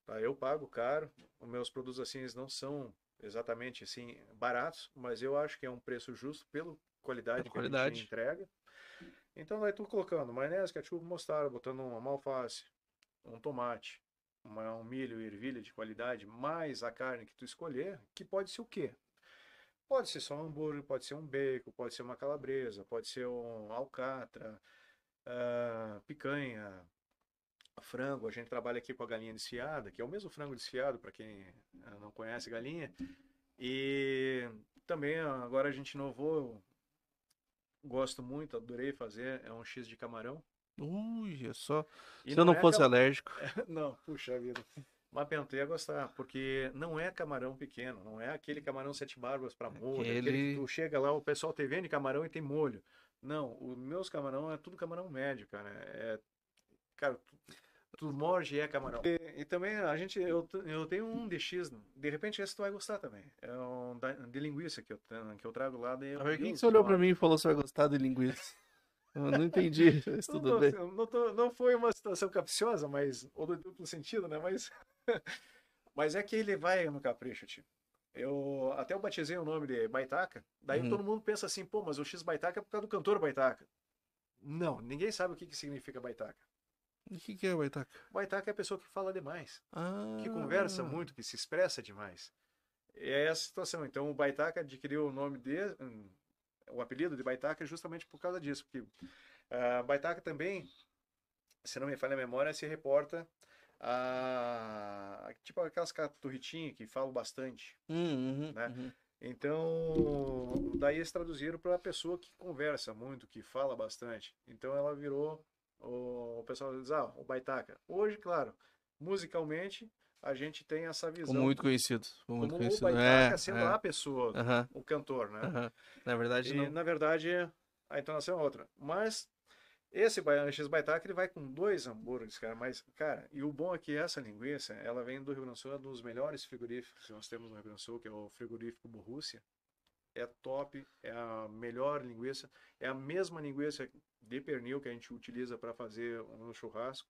Tá? Eu pago caro, os meus produtos assim eles não são exatamente assim baratos, mas eu acho que é um preço justo pelo qualidade pela que qualidade. a gente entrega. Então vai tu colocando maionese, ketchup, mostarda, botando uma alface, um tomate, uma, um milho e ervilha de qualidade, mais a carne que tu escolher, que pode ser o quê? Pode ser só um hambúrguer, pode ser um bacon, pode ser uma calabresa, pode ser um alcatra, uh, picanha, frango, a gente trabalha aqui com a galinha desfiada, que é o mesmo frango desfiado, para quem eh, não conhece galinha. E também agora a gente inovou, gosto muito, adorei fazer, é um X de camarão. Ui, é só. E Se não eu não é fosse cam... alérgico. É, não, puxa vida. Mas pentei a gostar, porque não é camarão pequeno, não é aquele camarão sete barbas para molho. Aquele... tu chega lá, o pessoal te vende camarão e tem molho. Não, os meus camarão é tudo camarão médio, cara. É, cara, tu morde e é camarão. E, e, também a gente, eu, eu tenho um DX, de repente esse tu vai gostar também. É um de linguiça que eu, que eu trago lá. Daí eu, que você olhou pra mim e falou se vai gostar de linguiça? Eu não entendi, mas tudo não, bem. Não, não, foi uma situação capciosa, mas, ou do duplo sentido, né? Mas, mas é que ele vai no capricho, tipo. Eu até eu batizei o nome de Baitaca, daí uhum. todo mundo pensa assim, pô, mas o X Baitaca é por causa do cantor Baitaca. Não, ninguém sabe o que, que significa Baitaca. O que, que é baitaca? Baitaca é a pessoa que fala demais, ah. que conversa muito, que se expressa demais. É essa situação. Então, o baitaca adquiriu o nome de. O apelido de baitaca justamente por causa disso. Porque uh, ah, baitaca também, se não me falha a memória, se reporta a. Tipo aquelas caturritinhas que falam bastante. Hum, uhum, né? Uhum. Então, daí eles traduziram para a pessoa que conversa muito, que fala bastante. Então, ela virou o pessoal diz, ah, o Baitaca. Hoje, claro, musicalmente, a gente tem essa visão. muito conhecido. muito como conhecido. o Baitaca é, sendo é. a pessoa, o cantor, né? Na verdade, e, não. Na verdade, a entonação é outra. Mas esse X Baitaca, ele vai com dois hambúrgueres, cara. Mas, cara, e o bom é que essa linguiça, ela vem do Rio Grande do Sul, é um dos melhores frigoríficos que nós temos no Rio Grande do Sul, que é o frigorífico Borrússia. É top, é a melhor linguiça. É a mesma linguiça de pernil que a gente utiliza para fazer um churrasco.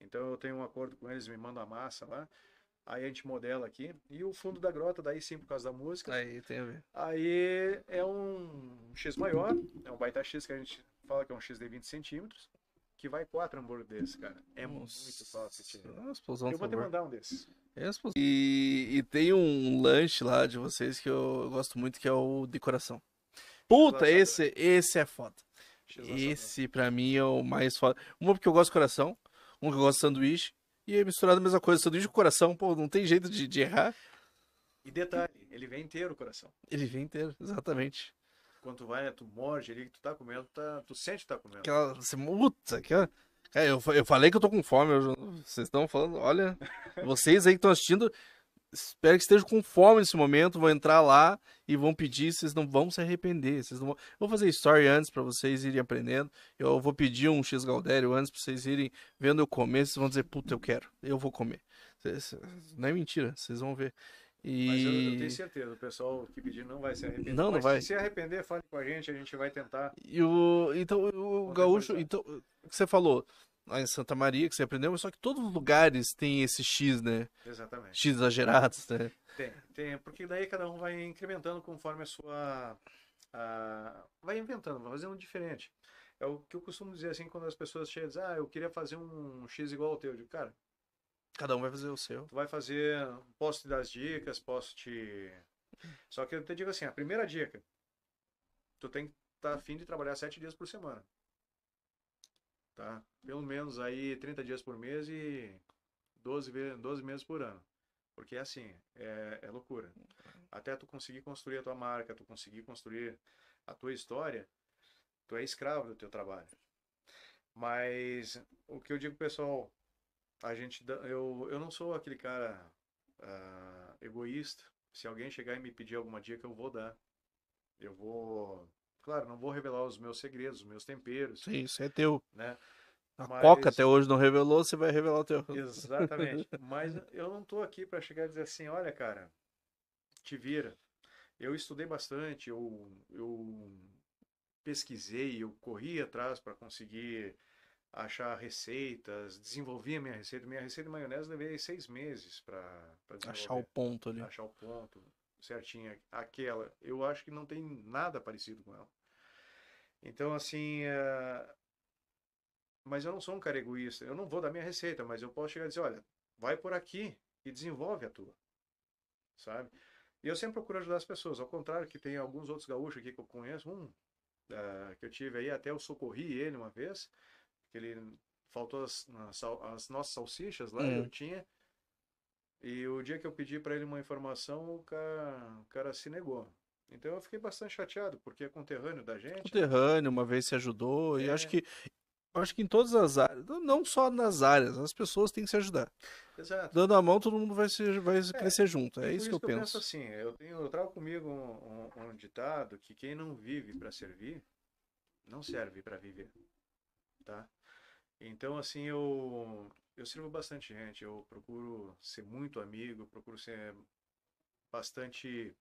Então eu tenho um acordo com eles, me mandam a massa lá. Aí a gente modela aqui. E o fundo da grota, daí sim, por causa da música. Aí tem a ver. Aí é um X maior, é um baita X que a gente fala que é um X de 20 centímetros, que vai quatro hambúrguer desse, cara. É Nossa. muito fácil. eu vou te mandar um desses. É e, e tem um lanche lá de vocês que eu gosto muito, que é o de coração. Puta, esse, esse é foda. Esse, para mim, é o mais foda. Uma porque eu gosto de coração, uma que eu gosto de sanduíche, e é misturado a mesma coisa, sanduíche com coração, pô, não tem jeito de, de errar. E detalhe, ele vem inteiro o coração. Ele vem inteiro, exatamente. Quando tu vai, tu morde ali, tu tá comendo, tá, tu sente que tá comendo. Aquela, você muta, aquela... É, eu, eu falei que eu tô com fome, eu, vocês estão falando, olha, vocês aí que estão assistindo, espero que estejam com fome nesse momento, vão entrar lá e vão pedir, vocês não vão se arrepender, vocês não vão... vou fazer story antes para vocês irem aprendendo, eu vou pedir um X Galdério antes para vocês irem vendo eu comer, vocês vão dizer, puta, eu quero, eu vou comer. Não é mentira, vocês vão ver. E... Mas eu, eu, tenho certeza, o pessoal que pedir não vai se arrepender. Não, não Mas vai. Se arrepender, fale com a gente, a gente vai tentar. E o... Então, o Gaúcho, então, o que você falou, lá em Santa Maria, que você aprendeu, mas só que todos os lugares tem esse X, né? Exatamente. X exagerados, né? Tem, tem, porque daí cada um vai incrementando conforme a sua. A... vai inventando, vai fazendo diferente. É o que eu costumo dizer assim quando as pessoas chegam e dizem, ah, eu queria fazer um X igual ao teu. Eu digo, cara. Cada um vai fazer o seu. Tu vai fazer. Posso te dar as dicas, posso te. Só que eu te digo assim, a primeira dica. Tu tem que estar tá afim de trabalhar sete dias por semana tá? Pelo menos aí 30 dias por mês e 12, 12 meses por ano. Porque é assim, é, é loucura. Até tu conseguir construir a tua marca, tu conseguir construir a tua história, tu é escravo do teu trabalho. Mas o que eu digo, pessoal, a gente, eu, eu não sou aquele cara uh, egoísta. Se alguém chegar e me pedir alguma dica, eu vou dar. Eu vou, claro, não vou revelar os meus segredos, os meus temperos. Sim, isso é teu. Né? A Mas... Coca até hoje não revelou, você vai revelar o teu. Exatamente. Mas eu não estou aqui para chegar e dizer assim, olha, cara, te vira. Eu estudei bastante, eu, eu pesquisei, eu corri atrás para conseguir achar receitas, desenvolvi a minha receita. Minha receita de maionese levei seis meses para Achar o ponto ali. Achar o ponto certinho. Aquela, eu acho que não tem nada parecido com ela. Então, assim, uh, mas eu não sou um cara egoísta. Eu não vou dar minha receita, mas eu posso chegar e dizer, olha, vai por aqui e desenvolve a tua. Sabe? E eu sempre procuro ajudar as pessoas. Ao contrário que tem alguns outros gaúchos aqui que eu conheço, um uh, que eu tive aí, até eu socorri ele uma vez, que ele faltou as, as nossas salsichas lá, é. eu hum. tinha. E o dia que eu pedi para ele uma informação, o cara, o cara se negou. Então eu fiquei bastante chateado, porque é conterrâneo da gente. Né? Conterrâneo, uma vez se ajudou, é... e acho que eu acho que em todas as áreas, não só nas áreas, as pessoas têm que se ajudar. Exato. Dando a mão, todo mundo vai, se, vai é, crescer junto. É isso, que eu, penso. Eu penso assim, eu, tenho, eu trago comigo um, um, um ditado que quem não vive para servir, não serve para viver. Tá? Então, assim, eu, eu sirvo bastante gente. Eu procuro ser muito amigo, procuro ser bastante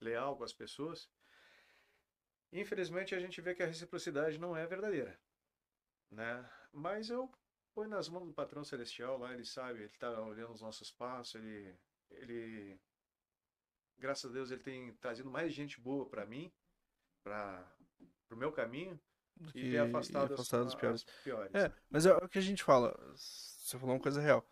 leal com as pessoas. Infelizmente, a gente vê que a reciprocidade não é verdadeira né? Mas eu põe nas mãos do patrão celestial lá, ele sabe, ele está olhando os nossos passos, ele, ele, graças a Deus, ele tem trazido mais gente boa para mim, para o meu caminho, e, e afastado, e afastado as, piores. As piores. É, mas é, é o que a gente fala, você falou uma coisa real.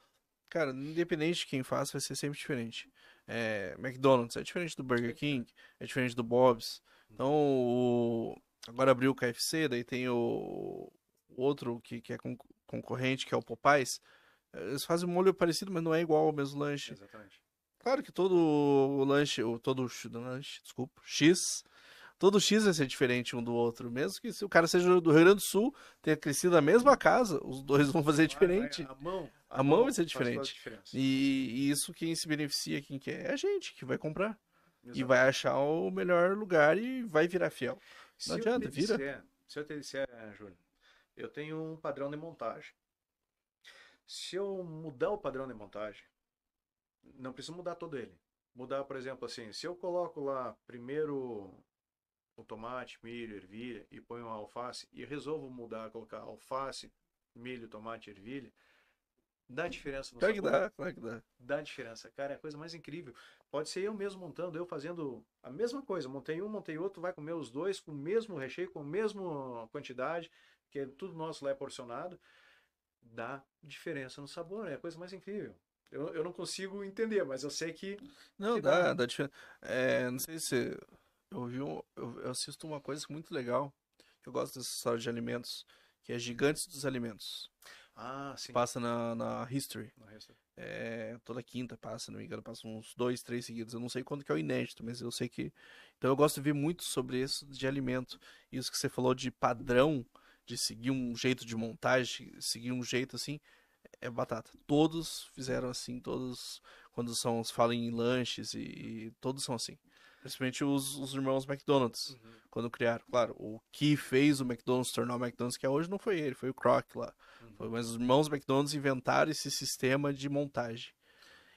Cara, independente de quem faça vai ser sempre diferente. É, McDonald's é diferente do Burger King, é diferente do Bob's. Então, o... agora abriu o KFC, daí tem o outro que, que é con concorrente, que é o Popais, eh, eles fazem um molho parecido, mas não é igual ao mesmo lanche. Exatamente. Claro que todo o lanche, todo o lanche, é desculpa, X, todo X vai ser diferente um do outro. Mesmo que se o cara seja do Rio Grande do Sul, tenha crescido na mesma casa, os dois vão fazer diferente. Ah, a mão. A, a mão, vai ser diferente. E, e, isso quem se beneficia, quem quer, é a gente que vai comprar. Exatamente. E vai achar o melhor lugar e vai virar fiel. Não se adianta, vira. É, se eu te disser, é, Júlio, eu tenho um padrão de montagem. Se eu mudar o padrão de montagem, não preciso mudar todo ele. Mudar, por exemplo, assim, se eu coloco lá primeiro o tomate, milho, ervilha e ponho uma alface e resolvo mudar, colocar alface, milho, tomate, ervilha, dá diferença no claro sabor. Que dá, claro que dá. Dá diferença, cara, é a coisa mais incrível. Pode ser eu mesmo montando, eu fazendo a mesma coisa, montei um, montei outro, vai comer os dois com o mesmo recheio, com a mesma quantidade, que é tudo nosso lá é porcionado, dá diferença no sabor, é a coisa mais incrível. Eu, eu não consigo entender, mas eu sei que. Não, que dá, dá, diferença. É, não sei se. Eu, vi um, eu, eu assisto uma coisa é muito legal, que eu gosto dessa história de alimentos, que é Gigantes dos Alimentos. Ah, sim. Passa na, na History. Na history. É, toda quinta passa, não me engano, passa uns dois, três seguidos. Eu não sei quanto que é o inédito, mas eu sei que. Então eu gosto de ver muito sobre isso de alimento. Isso que você falou de padrão de seguir um jeito de montagem, seguir um jeito assim, é batata. Todos fizeram assim, todos quando são falam em lanches e, e todos são assim. Principalmente os, os irmãos McDonald's, uhum. quando criaram. Claro, o que fez o McDonald's tornar o McDonald's que é hoje não foi ele, foi o Croc lá. Uhum. Foi, mas os irmãos McDonald's inventaram esse sistema de montagem.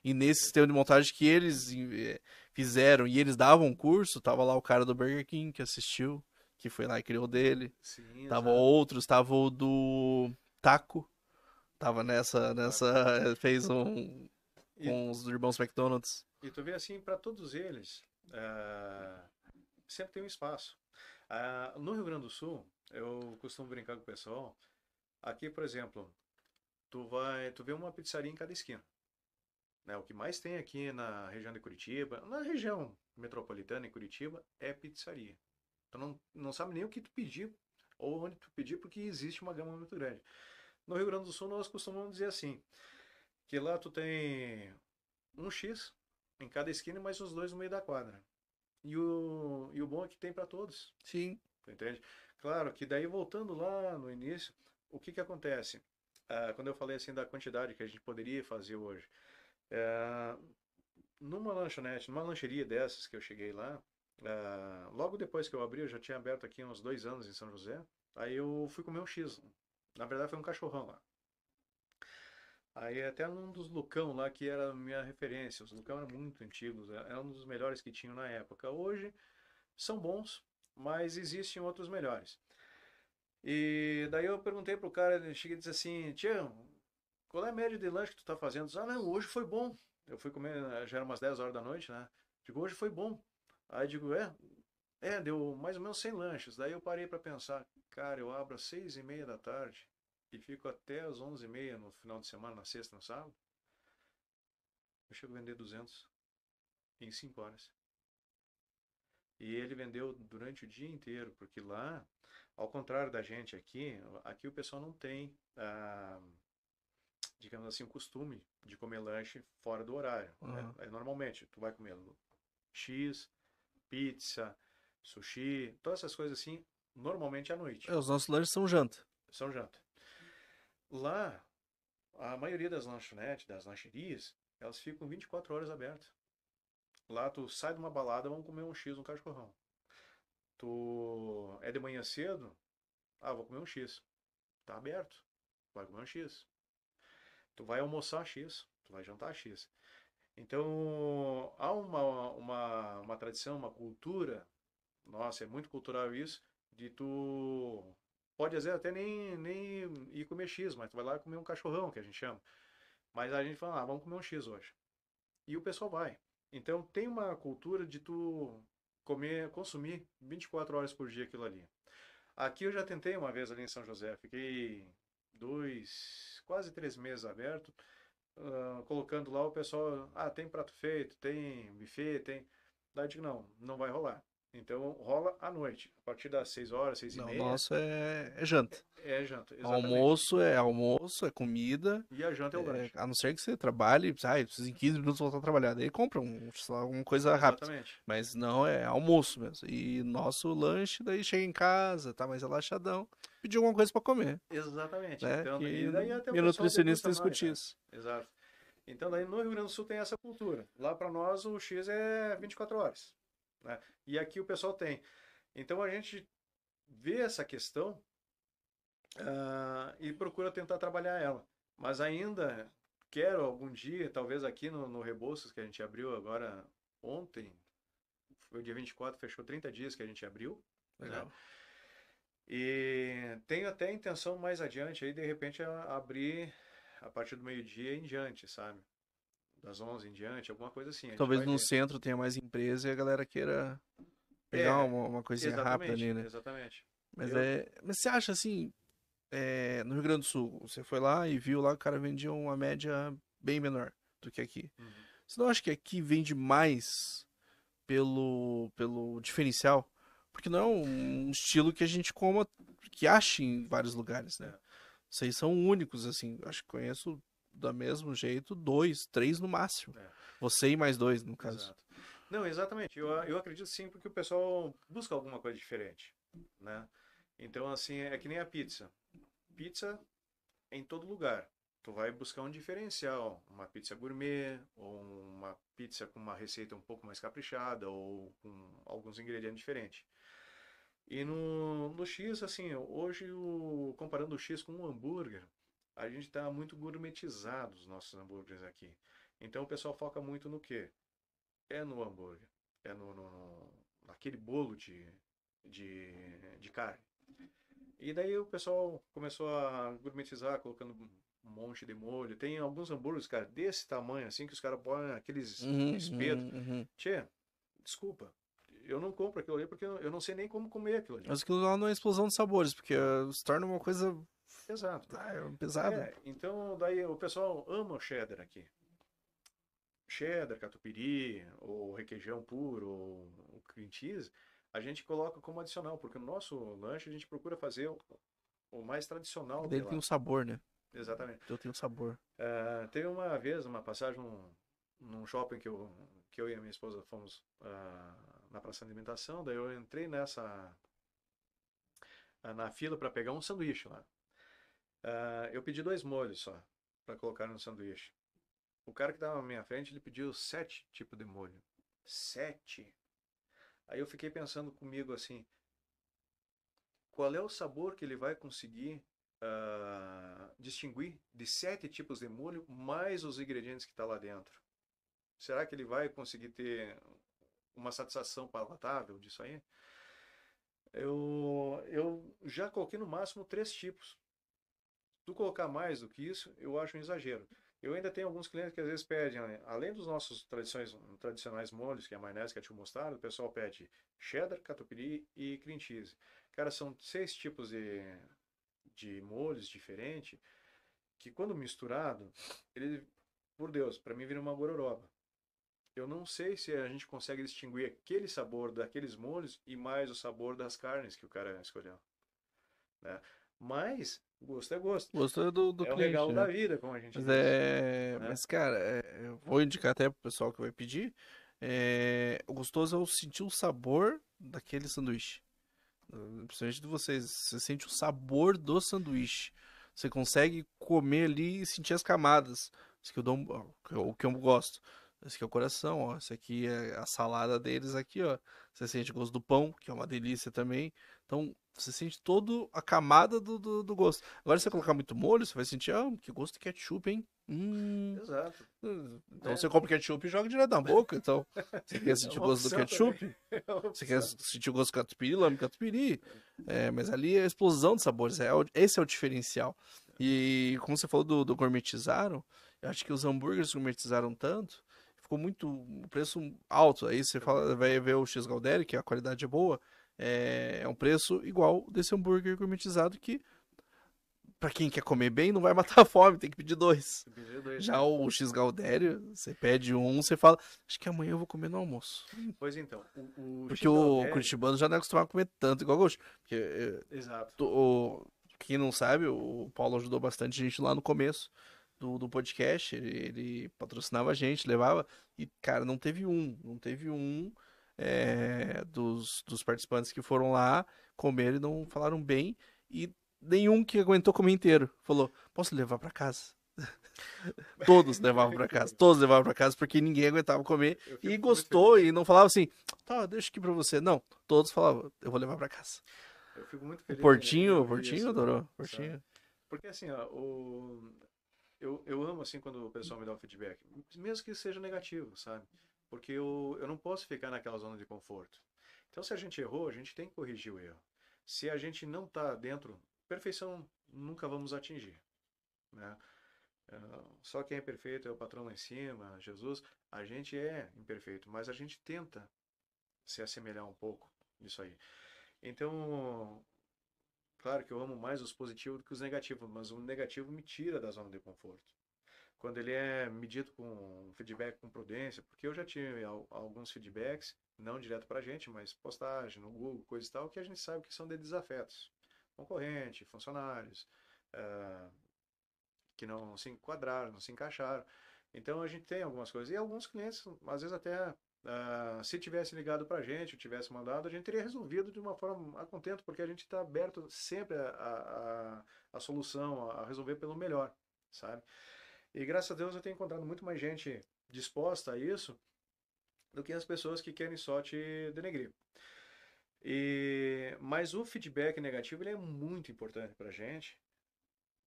E nesse uhum. sistema de montagem que eles eh, fizeram e eles davam curso, tava lá o cara do Burger King que assistiu que foi lá e criou dele. Sim, tava exato. outros, tava o do Taco. Tava nessa, nessa fez um e, com os irmãos McDonald's. E tu vê assim, para todos eles, eh, sempre tem um espaço. Ah, no Rio Grande do Sul, eu costumo brincar com o pessoal. Aqui, por exemplo, tu vai, tu vê uma pizzaria em cada esquina. Né, o que mais tem aqui na região de Curitiba, na região metropolitana em Curitiba, é pizzaria. Tu não, não sabe nem o que tu pedir ou onde tu pedir, porque existe uma gama muito grande. No Rio Grande do Sul, nós costumamos dizer assim, que lá tu tem um X em cada esquina, mais os dois no meio da quadra. E o, e o bom é que tem para todos. Sim. Entende? Claro que daí, voltando lá no início, o que que acontece? Ah, quando eu falei assim da quantidade que a gente poderia fazer hoje, eh, numa lanchonete, numa lancheria dessas que eu cheguei lá, Uh, logo depois que eu abri, eu já tinha aberto aqui uns dois anos em São José. Aí eu fui comer um X. Na verdade, foi um cachorrão lá. Aí até um dos Lucão lá que era minha referência. Os Lucão eram muito antigos, era é, é um dos melhores que tinham na época. Hoje são bons, mas existem outros melhores. E daí eu perguntei pro cara, chega e disse assim, Tião, qual é a média de lanche que tu tá fazendo? ah, não, hoje foi bom. Eu fui comer, já era umas 10 horas da noite, né? Digo, hoje foi bom. Aí digo, é, é, deu mais ou menos 100 lanches. Daí eu parei para pensar, cara, eu abro às 6 e meia da tarde e fico até às 11 e meia no final de semana, na sexta, no sábado. Eu chego a vender 200 em 5 horas. E ele vendeu durante o dia inteiro, porque lá, ao contrário da gente aqui, aqui o pessoal não tem, ah, digamos assim, o costume de comer lanche fora do horário. Né? Uhum. Né? normalmente, tu vai comer X, pizza, sushi, todas essas coisas assim, normalmente à noite. É, os nossos lanches são janta. São janta. Lá, a maioria das lanchonetes, das lancherias, elas ficam 24 horas abertas. Lá tu sai de uma balada, vamos comer um X, um cachorrão. Tu é de manhã cedo, ah, vou comer um X. Tá aberto. Vai comer um X. Tu vai almoçar X, tu vai jantar X. Então, há uma, uma, uma tradição, uma cultura, nossa, é muito cultural isso, de tu pode dizer até nem, nem ir comer X, mas tu vai lá comer um cachorrão, que a gente chama. Mas a gente fala, ah, vamos comer um X hoje. E o pessoal vai. Então tem uma cultura de tu comer, consumir 24 horas por dia aquilo ali. Aqui eu já tentei uma vez ali em São José, fiquei dois, quase três meses aberto colocando lá, o pessoal, ah, tem prato feito, tem buffet, tem. Daí eu digo, não, não vai rolar. Então rola à noite, a partir das 6 horas, 6 não, e meia. O nosso é, é janta. É, é janta. Exatamente. Almoço é almoço, é comida. E a janta é o é, lanche. É, a não ser que você trabalhe, ah, eu em 15 minutos voltar a trabalhar. Daí compra um, alguma coisa rápida. Mas não, é almoço mesmo. E nosso lanche, daí chega em casa, tá mais relaxadão pedir alguma coisa para comer. Exatamente. Né? Então, que, e, daí até o e o nutricionista discutir né? isso. Né? Exato. Então, daí no Rio Grande do Sul tem essa cultura. Lá para nós o X é 24 horas. Né? E aqui o pessoal tem. Então a gente vê essa questão uh, e procura tentar trabalhar ela. Mas ainda quero algum dia, talvez aqui no, no Rebouças, que a gente abriu agora ontem, foi o dia 24, fechou 30 dias que a gente abriu. Né? Legal. Né? E tenho até a intenção mais adiante aí, de repente, abrir a partir do meio-dia em diante, sabe? Das 11 em diante, alguma coisa assim. Talvez no ver. centro tenha mais empresa e a galera queira pegar é, uma, uma coisinha rápida ali, né? Exatamente. Mas, Eu... é, mas você acha assim, é, no Rio Grande do Sul, você foi lá e viu lá que o cara vendia uma média bem menor do que aqui. Uhum. Você não acha que aqui vende mais pelo, pelo diferencial? Porque não é um estilo que a gente coma, que ache em vários lugares, né? Vocês são únicos, assim. Acho que conheço do mesmo jeito dois, três no máximo. É. Você e mais dois, no caso. Exato. Não, exatamente. Eu, eu acredito sim, porque o pessoal busca alguma coisa diferente, né? Então, assim, é que nem a pizza. Pizza em todo lugar. Tu vai buscar um diferencial, uma pizza gourmet, ou uma pizza com uma receita um pouco mais caprichada, ou com alguns ingredientes diferentes. E no, no X, assim, hoje, o, comparando o X com o hambúrguer, a gente está muito gourmetizado os nossos hambúrgueres aqui. Então o pessoal foca muito no quê? É no hambúrguer, é no, no, no naquele bolo de, de, de carne. E daí o pessoal começou a gourmetizar, colocando um monte de molho. Tem alguns hambúrgueres, cara, desse tamanho, assim, que os caras põem aqueles uhum, espetos. Uhum, uhum. Tchê, desculpa, eu não compro aquilo ali porque eu não sei nem como comer aquilo ali. Mas aquilo lá não é explosão de sabores, porque eh, se torna uma coisa. Exato. Ah, é pesado. É, então, daí o pessoal ama o cheddar aqui. Cheddar, catupiry, ou requeijão puro, ou, cream cheese, a gente coloca como adicional, porque no nosso lanche a gente procura fazer o, o mais tradicional. Ele tem um sabor, né? Exatamente. Eu então tenho um sabor. Uh, teve uma vez, uma passagem num, num shopping que eu, que eu e a minha esposa fomos uh, na praça de alimentação, daí eu entrei nessa ah, na fila para pegar um sanduíche lá. Uh, eu pedi dois molhos só para colocar no sanduíche. O cara que estava na minha frente, ele pediu sete tipos de molho. Sete? Aí eu fiquei pensando comigo assim, qual é o sabor que ele vai conseguir uh, distinguir de sete tipos de molho mais os ingredientes que está lá dentro? Será que ele vai conseguir ter uma satisfação palatável disso aí, eu, eu já coloquei no máximo três tipos. Tu colocar mais do que isso, eu acho um exagero. Eu ainda tenho alguns clientes que às vezes pedem, né, além dos nossos tradições, tradicionais molhos, que é a maionese, que é a mostarda, o pessoal pede cheddar, catupiry e cream cheese. Cara, são seis tipos de, de molhos diferentes, que quando misturado, ele, por Deus, para mim vira uma gororoba eu não sei se a gente consegue distinguir aquele sabor daqueles molhos e mais o sabor das carnes que o cara escolheu. Né? Mas gosto é gosto. Gosto é do, do é cliente. É o legal né? da vida, como a gente Mas, diz, é... Né? Mas cara, é... eu vou indicar até pro pessoal que vai pedir. É... O gostoso é eu sentir o sabor daquele sanduíche. Principalmente de vocês. Você sente o sabor do sanduíche. Você consegue comer ali e sentir as camadas. Isso que eu dou... O que eu gosto. Esse aqui é o coração, ó. Esse aqui é a salada deles aqui, ó. Você sente o gosto do pão, que é uma delícia também. Então, você sente toda a camada do, do, do, gosto. Agora, se você colocar muito molho, você vai sentir, ah, que gosto de ketchup, hein? Hum. Exato. Então, é. você compra ketchup e joga direto na boca. Então, você quer sentir é o gosto do ketchup? É você quer sentir o gosto do catupiry, lame catupiry. É, mas ali é a explosão de sabores. É, esse é o diferencial. E como você falou do, do gourmetizaram, eu acho que os hambúrgueres gourmetizaram tanto ficou muito preço alto. Aí você fala, vai ver o X Galderi, que a qualidade é boa, é, é um preço igual desse hambúrguer gourmetizado que para quem quer comer bem, não vai matar a fome, tem que pedir dois. Pedir dois Já né? o X Galdério, você pede um, você fala, acho que amanhã eu vou comer no almoço. Pois então. O, o porque o curitibano já não é acostumado a comer tanto igual gosto. Porque, eh, Exato. O, quem não sabe, o Paulo ajudou bastante a gente lá no começo do, do podcast, ele, ele, patrocinava a gente, levava, e, cara, não teve um, não teve um é, dos, dos participantes que foram lá comer e não falaram bem, e nenhum que aguentou comer inteiro falou: posso levar para casa? todos levavam para casa, todos levavam para casa porque ninguém aguentava comer e gostou e não falava assim, tá, deixa aqui para você. Não, todos falavam, eu vou levar para casa. Eu fico muito feliz. O Portinho, o Portinho isso, adorou, Portinho. Porque assim, ó, o eu, eu amo assim quando o pessoal me dá um feedback, mesmo que seja negativo, sabe? Porque eu, eu não posso ficar naquela zona de conforto. Então, se a gente errou, a gente tem que corrigir o erro. Se a gente não está dentro, perfeição nunca vamos atingir. Né? É, só quem é perfeito é o patrão lá em cima, Jesus. A gente é imperfeito, mas a gente tenta se assemelhar um pouco nisso aí. Então, Claro que eu amo mais os positivos do que os negativos, mas o negativo me tira da zona de conforto. Quando ele é medido com feedback com prudência, porque eu já tive alguns feedbacks, não direto para a gente, mas postagem no Google, coisa e tal, que a gente sabe que são de desafetos. Concorrente, funcionários, uh, que não se enquadraram, não se encaixaram. Então a gente tem algumas coisas. E alguns clientes, às vezes até Uh, se tivesse ligado para a gente, tivesse mandado, a gente teria resolvido de uma forma a contento, porque a gente está aberto sempre à solução, a, a resolver pelo melhor, sabe? E graças a Deus eu tenho encontrado muito mais gente disposta a isso do que as pessoas que querem só te denegrir. E, mas o feedback negativo ele é muito importante para a gente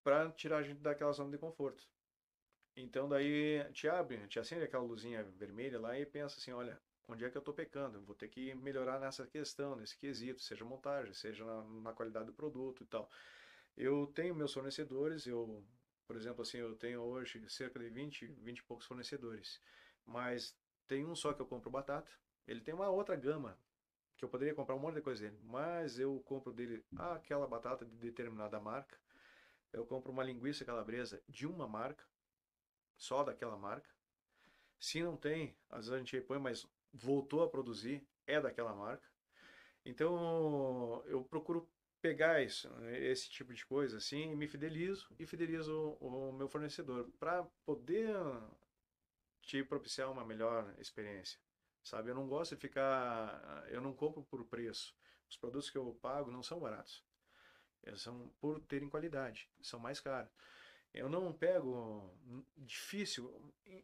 para tirar a gente daquela zona de conforto. Então daí te abre, te acende aquela luzinha vermelha lá e pensa assim, olha, onde é que eu estou pecando? Vou ter que melhorar nessa questão, nesse quesito, seja montagem, seja na, na qualidade do produto e tal. Eu tenho meus fornecedores, eu, por exemplo, assim, eu tenho hoje cerca de 20, 20 e poucos fornecedores, mas tem um só que eu compro batata, ele tem uma outra gama que eu poderia comprar um monte de coisa dele, mas eu compro dele aquela batata de determinada marca, eu compro uma linguiça calabresa de uma marca, só daquela marca. Se não tem, às vezes a gente repõe, mas voltou a produzir, é daquela marca. Então eu procuro pegar isso, esse tipo de coisa assim, me fidelizo e fidelizo o, o meu fornecedor para poder te propiciar uma melhor experiência. Sabe, eu não gosto de ficar, eu não compro por preço. Os produtos que eu pago não são baratos. Eles são por terem qualidade, são mais caros. Eu não pego. Hum, difícil, hum,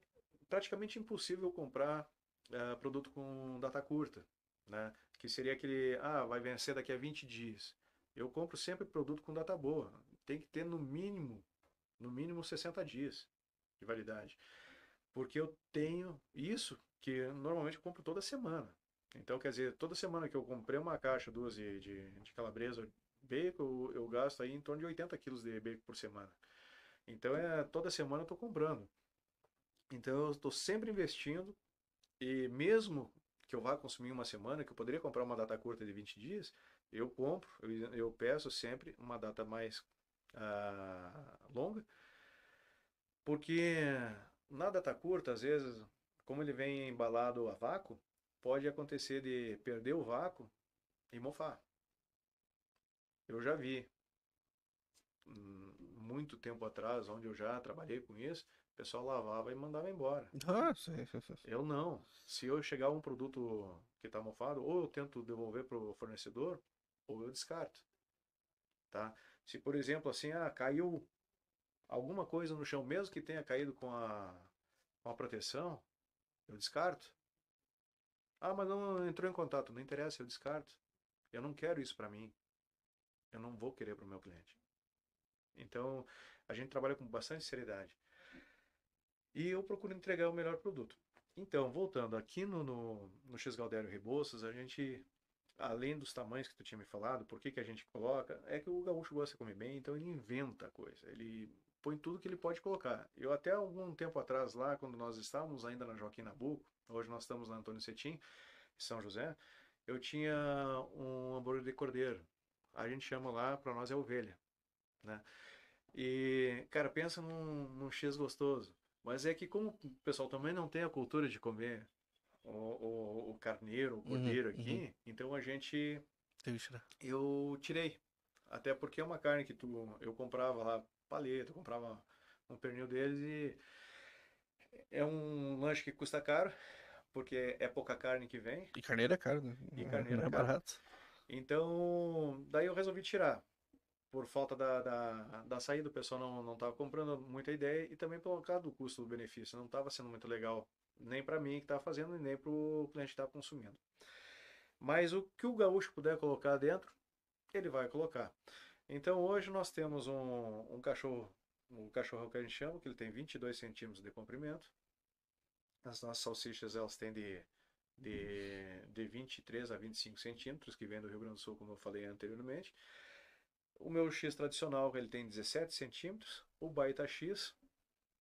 praticamente impossível comprar uh, produto com data curta, né? Que seria aquele, ah, vai vencer daqui a 20 dias. Eu compro sempre produto com data boa. Tem que ter no mínimo, no mínimo 60 dias de validade. Porque eu tenho isso que normalmente eu compro toda semana. Então, quer dizer, toda semana que eu comprei uma caixa, duas de, de, de calabresa, bacon, eu, eu gasto aí em torno de 80 quilos de bacon por semana. Então é toda semana eu estou comprando. Então eu estou sempre investindo e mesmo que eu vá consumir uma semana, que eu poderia comprar uma data curta de 20 dias, eu compro, eu, eu peço sempre uma data mais uh, longa, porque na data curta, às vezes, como ele vem embalado a vácuo, pode acontecer de perder o vácuo e mofar. Eu já vi. Hum, muito tempo atrás, onde eu já trabalhei com isso, o pessoal lavava e mandava embora. Ah, sim, sim, sim. Eu não. Se eu chegar um produto que está mofado, ou eu tento devolver para o fornecedor, ou eu descarto. Tá? Se, por exemplo, assim, ah, caiu alguma coisa no chão, mesmo que tenha caído com a, com a proteção, eu descarto. Ah, mas não entrou em contato. Não interessa, eu descarto. Eu não quero isso para mim. Eu não vou querer para o meu cliente. Então, a gente trabalha com bastante seriedade. E eu procuro entregar o melhor produto. Então, voltando, aqui no, no, no X Galdério Rebouças, a gente, além dos tamanhos que tu tinha me falado, por que, que a gente coloca, é que o gaúcho gosta de comer bem, então ele inventa a coisa. Ele põe tudo que ele pode colocar. Eu até algum tempo atrás lá, quando nós estávamos ainda na Joaquim Nabuco, hoje nós estamos na Antônio Cetim, São José, eu tinha um hambúrguer de cordeiro. A gente chama lá, para nós é ovelha né? E, cara, pensa num, num X gostoso. Mas é que como o pessoal também não tem a cultura de comer o, o, o carneiro, o uhum, cordeiro uhum, aqui, uhum. então a gente... Né? Eu tirei. Até porque é uma carne que tu, eu comprava lá paleta, comprava um pernil deles e é um lanche que custa caro, porque é pouca carne que vem. E carneira é caro, né? E carneira é, é barato. Então, daí eu resolvi tirar por falta da, da, da saída, o pessoal não, não tava comprando muita ideia e também pelo causa do custo do benefício, não estava sendo muito legal, nem para mim que estava fazendo e nem para o cliente que estava consumindo. Mas o que o gaúcho puder colocar dentro, ele vai colocar. Então hoje nós temos um, um cachorro, um cachorro que a gente chama, que ele tem 22 centímetros de comprimento. As nossas salsichas elas têm de, de, de 23 a 25 centímetros, que vem do Rio Grande do Sul, como eu falei anteriormente. O meu X tradicional ele tem 17 centímetros, o Baita tá X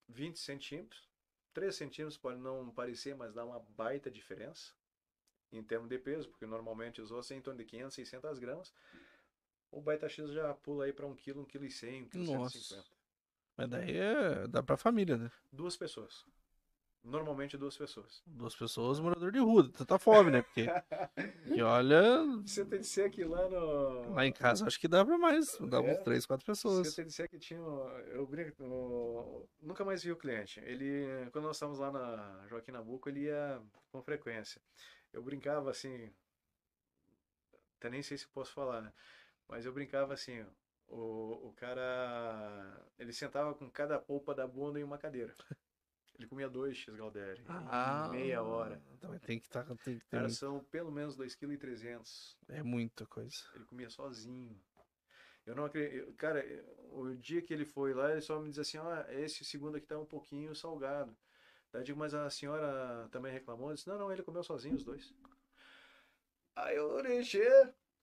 20 centímetros. 3 centímetros pode não parecer, mas dá uma baita diferença em termos de peso, porque normalmente os ossos é em torno de 500, 600 gramas. O Baita tá X já pula aí para 1 kg, 1,1 kg, 1,150 kg. Mas daí é... dá para família, né? Duas pessoas. Normalmente duas pessoas. Duas pessoas, morador de rua, tá fome, né? Porque. e olha. Se eu disser que lá no. Lá em casa acho que dá pra mais, dá é, uns três, quatro pessoas. Se eu disser que tinha. Eu brinco. Nunca mais vi o cliente. Ele. Quando nós estávamos lá na Joaquim Nabuco, ele ia com frequência. Eu brincava assim. Até nem sei se posso falar, né? Mas eu brincava assim. O, o cara. Ele sentava com cada polpa da bunda em uma cadeira. Ele comia dois X-Galderi ah, em meia hora. tem que estar. Tá, tem que ter. Cara, são pelo menos 2,3 kg. É muita coisa. Ele comia sozinho. Eu não acredito. Cara, o dia que ele foi lá, ele só me diz assim: ó, ah, esse segundo aqui tá um pouquinho salgado. Daí eu digo, mas a senhora também reclamou? Eu disse: não, não, ele comeu sozinho os dois. Aí eu orejei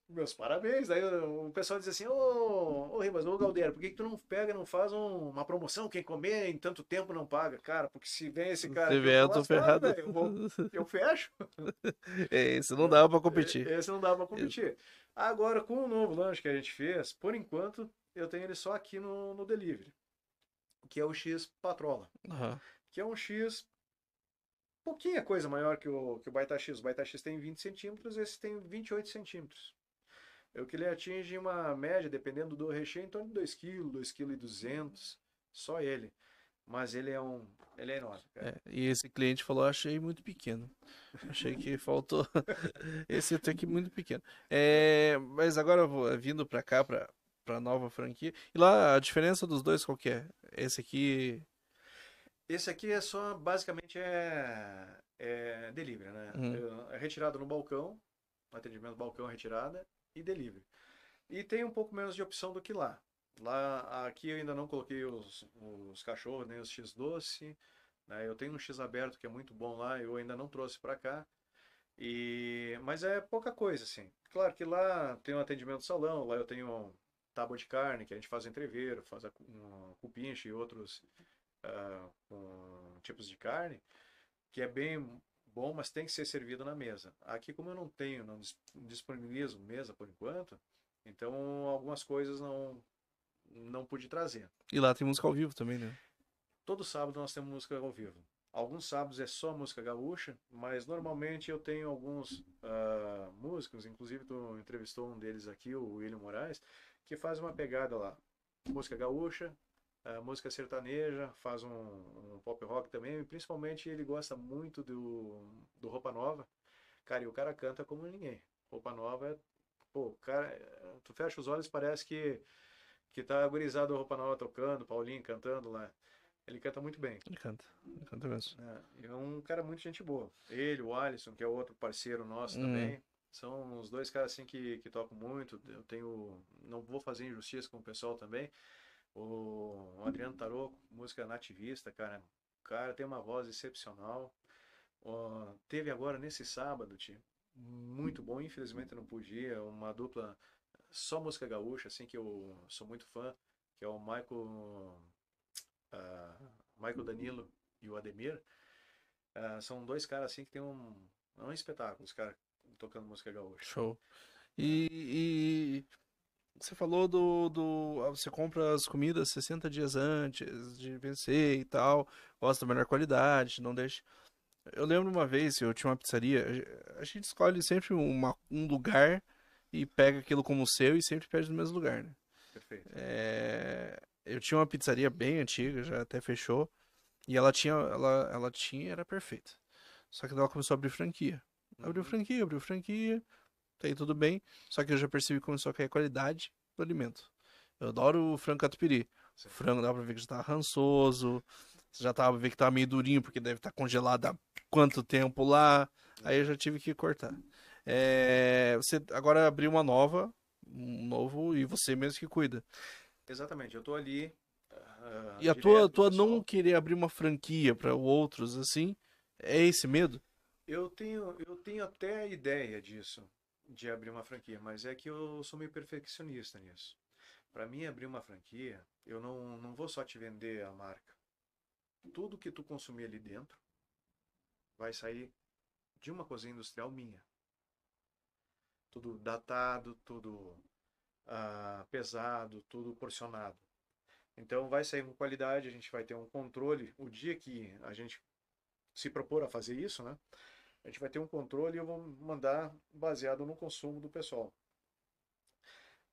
meus parabéns. Aí o pessoal diz assim, ô, oh, ô oh, Ribas, ô oh, por que, que tu não pega, e não faz um, uma promoção? Quem comer em tanto tempo não paga. Cara, porque se vem esse cara... Se vem, eu tô assim, ah, ferrado. Véio, eu, vou, eu, fecho. É, esse não dá para competir. É, esse não dá para competir. Agora, com o novo lanche que a gente fez, por enquanto, eu tenho ele só aqui no, no delivery. Que é o X Patrola. Uhum. Que é um X pouquinha coisa maior que o, que o Baita X. O Baita X tem 20 centímetros, esse tem 28 centímetros é o que ele atinge uma média, dependendo do recheio, em torno de 2 kg, 2 kg e 200, só ele. Mas ele é um, ele é enorme, é, e esse cliente falou, achei muito pequeno. Achei que faltou esse até que muito pequeno. É, mas agora vou, é, vindo para cá para para nova franquia. E lá a diferença dos dois qual que é? Esse aqui Esse aqui é só basicamente é, é delivery, né? Uhum. É retirado no balcão, atendimento balcão retirada e delivery. E tem um pouco menos de opção do que lá. Lá, aqui eu ainda não coloquei os, os cachorros nem os X doce. Né? Eu tenho um X aberto que é muito bom lá, eu ainda não trouxe para cá. E, mas é pouca coisa, assim. Claro que lá tem um atendimento salão, lá eu tenho um tábua de carne que a gente faz entreveiro, faz a, cupincha cupinche e outros uh, ah, um, tipos de carne, que é bem bom, mas tem que ser servido na mesa. Aqui, como eu não tenho, não disponibilizo mesa por enquanto, então algumas coisas não não pude trazer. E lá tem música ao vivo também, né? Todo sábado nós temos música ao vivo. Alguns sábados é só música gaúcha, mas normalmente eu tenho alguns uh, músicos, inclusive tu entrevistou um deles aqui, o William Moraes, que faz uma pegada lá. Música gaúcha, é, música sertaneja, faz um, um, pop rock também, e principalmente ele gosta muito do, do Roupa Nova. Cara, e o cara canta como ninguém. Roupa Nova é. Pô, cara, é, tu fecha os olhos parece que, que tá agorizado a Roupa Nova tocando, Paulinho cantando lá. Ele canta muito bem. Ele canta, ele canta mesmo. É, é um cara muito gente boa. Ele, o Alisson, que é outro parceiro nosso hum. também. São os dois caras assim que, que tocam muito. Eu tenho. Não vou fazer injustiça com o pessoal também, o, Adriano Tarô, música nativista, cara. Cara, tem uma voz excepcional. O, teve agora nesse sábado, tio, muito bom. Infelizmente eu não podia Uma dupla só música gaúcha, assim, que eu sou muito fã, que é o Michael, uh, Michael Danilo e o Ademir. Uh, são dois caras, assim, que tem um, é um espetáculo, os caras tocando música gaúcha. Show. E, e você falou do, do. Ah, você compra as comidas 60 dias antes de vencer e tal. Gosta da melhor qualidade, não deixa. Eu lembro uma vez, eu tinha uma pizzaria. A gente escolhe sempre uma, um lugar e pega aquilo como seu e sempre pede no mesmo lugar, né? Perfeito. É, eu tinha uma pizzaria bem antiga, já até fechou. E ela tinha. Ela, ela tinha, era perfeita. Só que ela começou a abrir franquia. Abriu uhum. franquia, abriu franquia tá aí tudo bem. Só que eu já percebi como só quer a qualidade do alimento. Eu adoro o frango catupiry. O frango dá pra ver que já tá rançoso, já tava pra ver que tá meio durinho, porque deve estar tá congelado há quanto tempo lá. É. Aí eu já tive que cortar. É, você agora abriu uma nova, um novo, e você mesmo que cuida. Exatamente, eu tô ali. Uh, e a tua, tua não querer abrir uma franquia para outros, assim, é esse medo? Eu tenho, eu tenho até a ideia disso de abrir uma franquia, mas é que eu sou meio perfeccionista nisso. Para mim, abrir uma franquia, eu não, não vou só te vender a marca. Tudo que tu consumir ali dentro vai sair de uma cozinha industrial minha. Tudo datado, tudo ah, pesado, tudo porcionado. Então vai sair com qualidade, a gente vai ter um controle. O dia que a gente se propor a fazer isso, né? a gente vai ter um controle e eu vou mandar baseado no consumo do pessoal.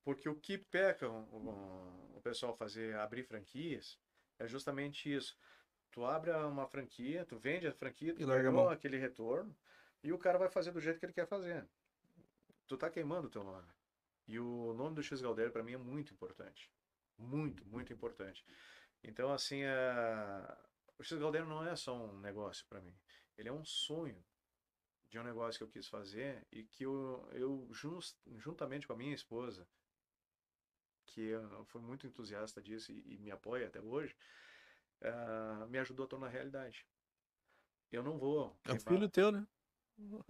Porque o que peca o, o pessoal fazer abrir franquias é justamente isso. Tu abre uma franquia, tu vende a franquia, tu ganhou aquele retorno e o cara vai fazer do jeito que ele quer fazer. Tu tá queimando o teu nome. E o nome do X Galdeiro para mim é muito importante. Muito, muito importante. Então, assim, a... É, o X Galdeiro não é só um negócio para mim. Ele é um sonho de um negócio que eu quis fazer e que eu, eu just, juntamente com a minha esposa, que é, foi muito entusiasta disso e, e me apoia até hoje, uh, me ajudou a tornar realidade. Eu não vou. É um filho teu, né?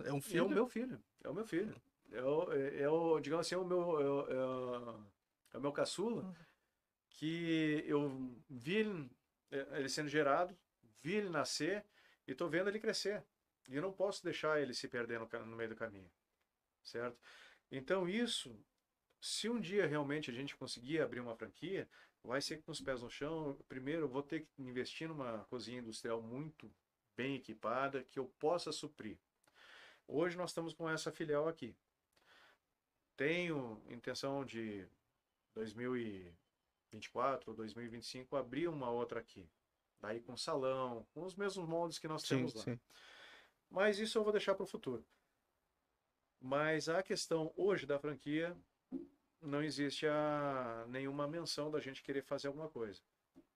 É um filho. É o meu filho. É o meu filho. É o, é, é o digamos assim, é o meu, é o, é o, é o meu caçula, uhum. que eu vi ele, é, ele sendo gerado, vi ele nascer e tô vendo ele crescer. E eu não posso deixar ele se perder no, no meio do caminho, certo? Então isso, se um dia realmente a gente conseguir abrir uma franquia, vai ser com os pés no chão. Primeiro, vou ter que investir numa cozinha industrial muito bem equipada que eu possa suprir. Hoje nós estamos com essa filial aqui. Tenho intenção de 2024 ou 2025 abrir uma outra aqui. Daí com salão, com os mesmos moldes que nós sim, temos lá. Sim. Mas isso eu vou deixar para o futuro. Mas a questão hoje da franquia não existe a, nenhuma menção da gente querer fazer alguma coisa.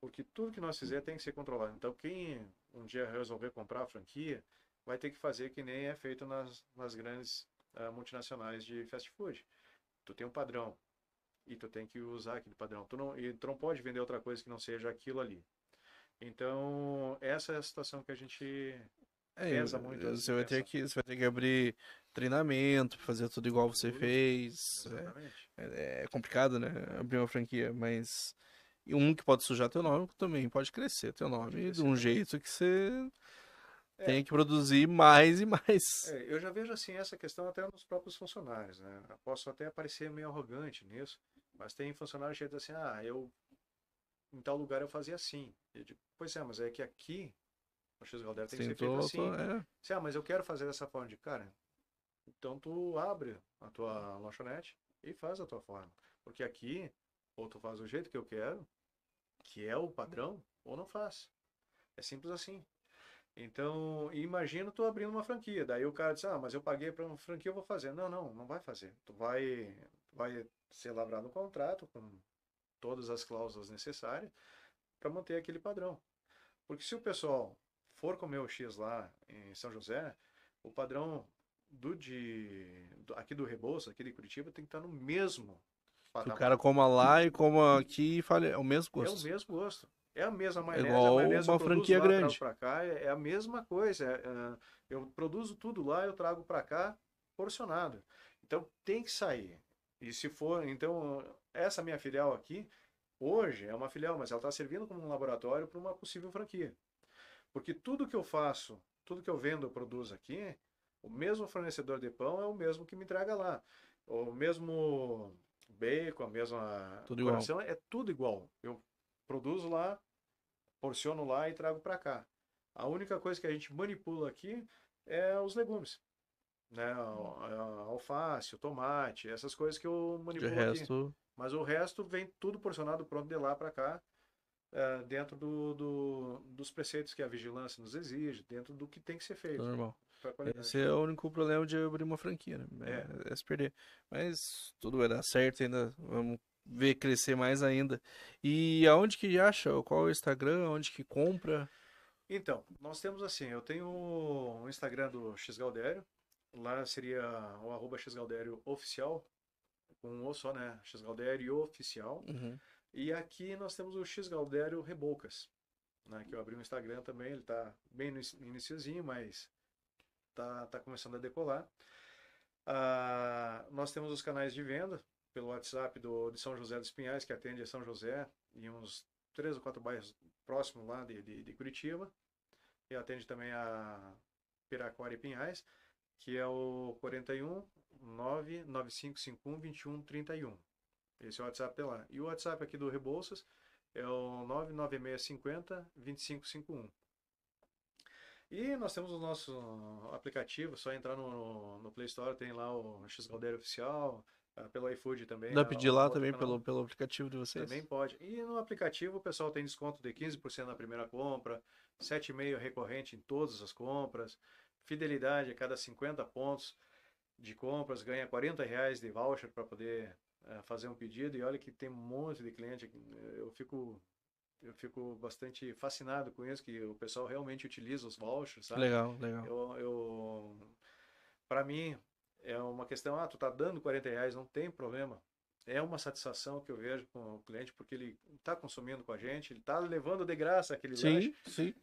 Porque tudo que nós fizer tem que ser controlado. Então, quem um dia resolver comprar a franquia, vai ter que fazer que nem é feito nas, nas grandes uh, multinacionais de fast food. Tu tem um padrão e tu tem que usar aquele padrão. Tu não, e tu não pode vender outra coisa que não seja aquilo ali. Então, essa é a situação que a gente é, Pesa muito. Você vai, ter que, você vai ter que abrir treinamento, fazer tudo igual você fez. É, é, é, complicado, né? Abrir uma franquia, mas. E um que pode sujar teu nome também pode crescer teu nome crescer. de um jeito que você é. tem que produzir mais e mais. É, eu já vejo assim essa questão até nos próprios funcionários, né? Eu posso até parecer meio arrogante nisso, mas tem funcionários que dizem assim, ah, eu em tal lugar eu fazia assim. Eu digo, pois é, mas é que aqui X Galder tem que ser feito assim. Tô, é. Assim, ah, mas eu quero fazer dessa forma de cara. Então tu abre a tua lanchonete e faz a tua forma. Porque aqui, ou tu faz do jeito que eu quero, que é o padrão, ou não faz. É simples assim. Então, imagina tu abrindo uma franquia. Daí o cara diz, ah, mas eu paguei para uma franquia, eu vou fazer. Não, não, não vai fazer. Tu vai, vai ser lavrado um contrato com todas as cláusulas necessárias para manter aquele padrão. Porque se o pessoal for comer o X lá em São José, o padrão do de do, aqui do Rebouça, aqui de Curitiba, tem que estar no mesmo padrão. o cara coma lá e coma aqui e fale, é o mesmo gosto. É o mesmo gosto. É a mesma é maionese, é igual maionese uma franquia grande. Pra cá, é, é a mesma coisa. É, é, eu produzo tudo lá, eu trago para cá porcionado. Então tem que sair. E se for, então essa minha filial aqui hoje é uma filial, mas ela está servindo como um laboratório para uma possível franquia. Porque tudo que eu faço, tudo que eu vendo, eu produzo aqui, o mesmo fornecedor de pão é o mesmo que me entrega lá. O mesmo bacon, a mesma tudo coração, igual. é tudo igual. Eu produzo lá, porciono lá e trago para cá. A única coisa que a gente manipula aqui é os legumes. Né? alface, tomate, essas coisas que eu manipulo resto... aqui. Mas o resto vem tudo porcionado pronto de lá para cá é, dentro do, do, dos preceitos que a vigilância nos exige, dentro do que tem que ser feito. Normal. Né, Esse é o único problema de abrir uma franquia, né? É, é, é se perder. Mas tudo vai dar certo ainda. Vamos ver crescer mais ainda. E aonde que acha? Qual é o Instagram? Onde que compra? Então, nós temos assim, eu tenho o Instagram do Xgaldério, lá seria o arroba Xgaldério oficial, com um o só, né? Xgaldério oficial. Uhum. E aqui nós temos o X Galdério Reboucas, né, que eu abri um Instagram também, ele está bem no iníciozinho, mas tá, tá começando a decolar. Ah, nós temos os canais de venda pelo WhatsApp do, de São José dos Pinhais, que atende a São José e uns três ou quatro bairros próximos lá de, de, de Curitiba. E atende também a Piracora e Pinhais, que é o 41 99551 2131. Esse é o WhatsApp lá. E o WhatsApp aqui do Rebouças é o 99650 2551. E nós temos o nosso aplicativo, só entrar no, no Play Store, tem lá o X Oficial, ah, pelo iFood também. Dá pra pedir ah, lá também pelo, pelo aplicativo de vocês? Também pode. E no aplicativo o pessoal tem desconto de 15% na primeira compra, 7,5% recorrente em todas as compras, fidelidade a cada 50 pontos de compras, ganha 40 reais de voucher para poder eh, fazer um pedido e olha que tem um monte de cliente. Eu fico eu fico bastante fascinado com isso que o pessoal realmente utiliza os vouchers, sabe? Legal, legal. Eu, eu para mim é uma questão, ah, tu tá dando 40 reais, não tem problema. É uma satisfação que eu vejo com o cliente porque ele está consumindo com a gente, ele está levando de graça aquele sim, lanche. Sim,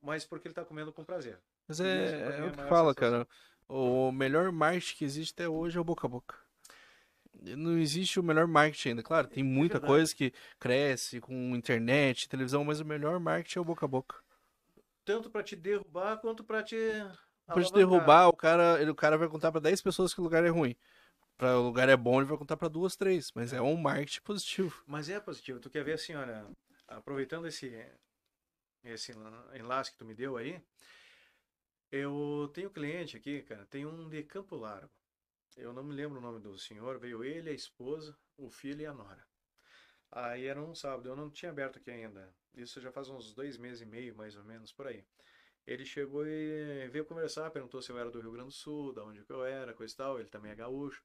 Mas porque ele está comendo com prazer. Mas é, é, é o que fala, cara. O melhor marketing que existe até hoje é o boca a boca não existe o melhor marketing ainda. Claro, tem é muita é coisa que cresce com internet, televisão, mas o melhor marketing é o boca a boca. Tanto para te derrubar quanto para te. Para Pra te derrubar, o cara, ele, o cara vai contar para 10 pessoas que o lugar é ruim. Para o lugar é bom, ele vai contar para duas, três. Mas é um marketing positivo. Mas é positivo. Tu quer ver assim, olha, aproveitando esse, esse enlace que tu me deu aí, eu tenho cliente aqui, cara, tem um de Campo Largo eu não me lembro o nome do senhor, veio ele, a esposa, o filho e a nora. Aí era um sábado, eu não tinha aberto aqui ainda. Isso já faz uns dois meses e meio, mais ou menos, por aí. Ele chegou e veio conversar, perguntou se eu era do Rio Grande do Sul, da onde que eu era, coisa e tal. Ele também é gaúcho.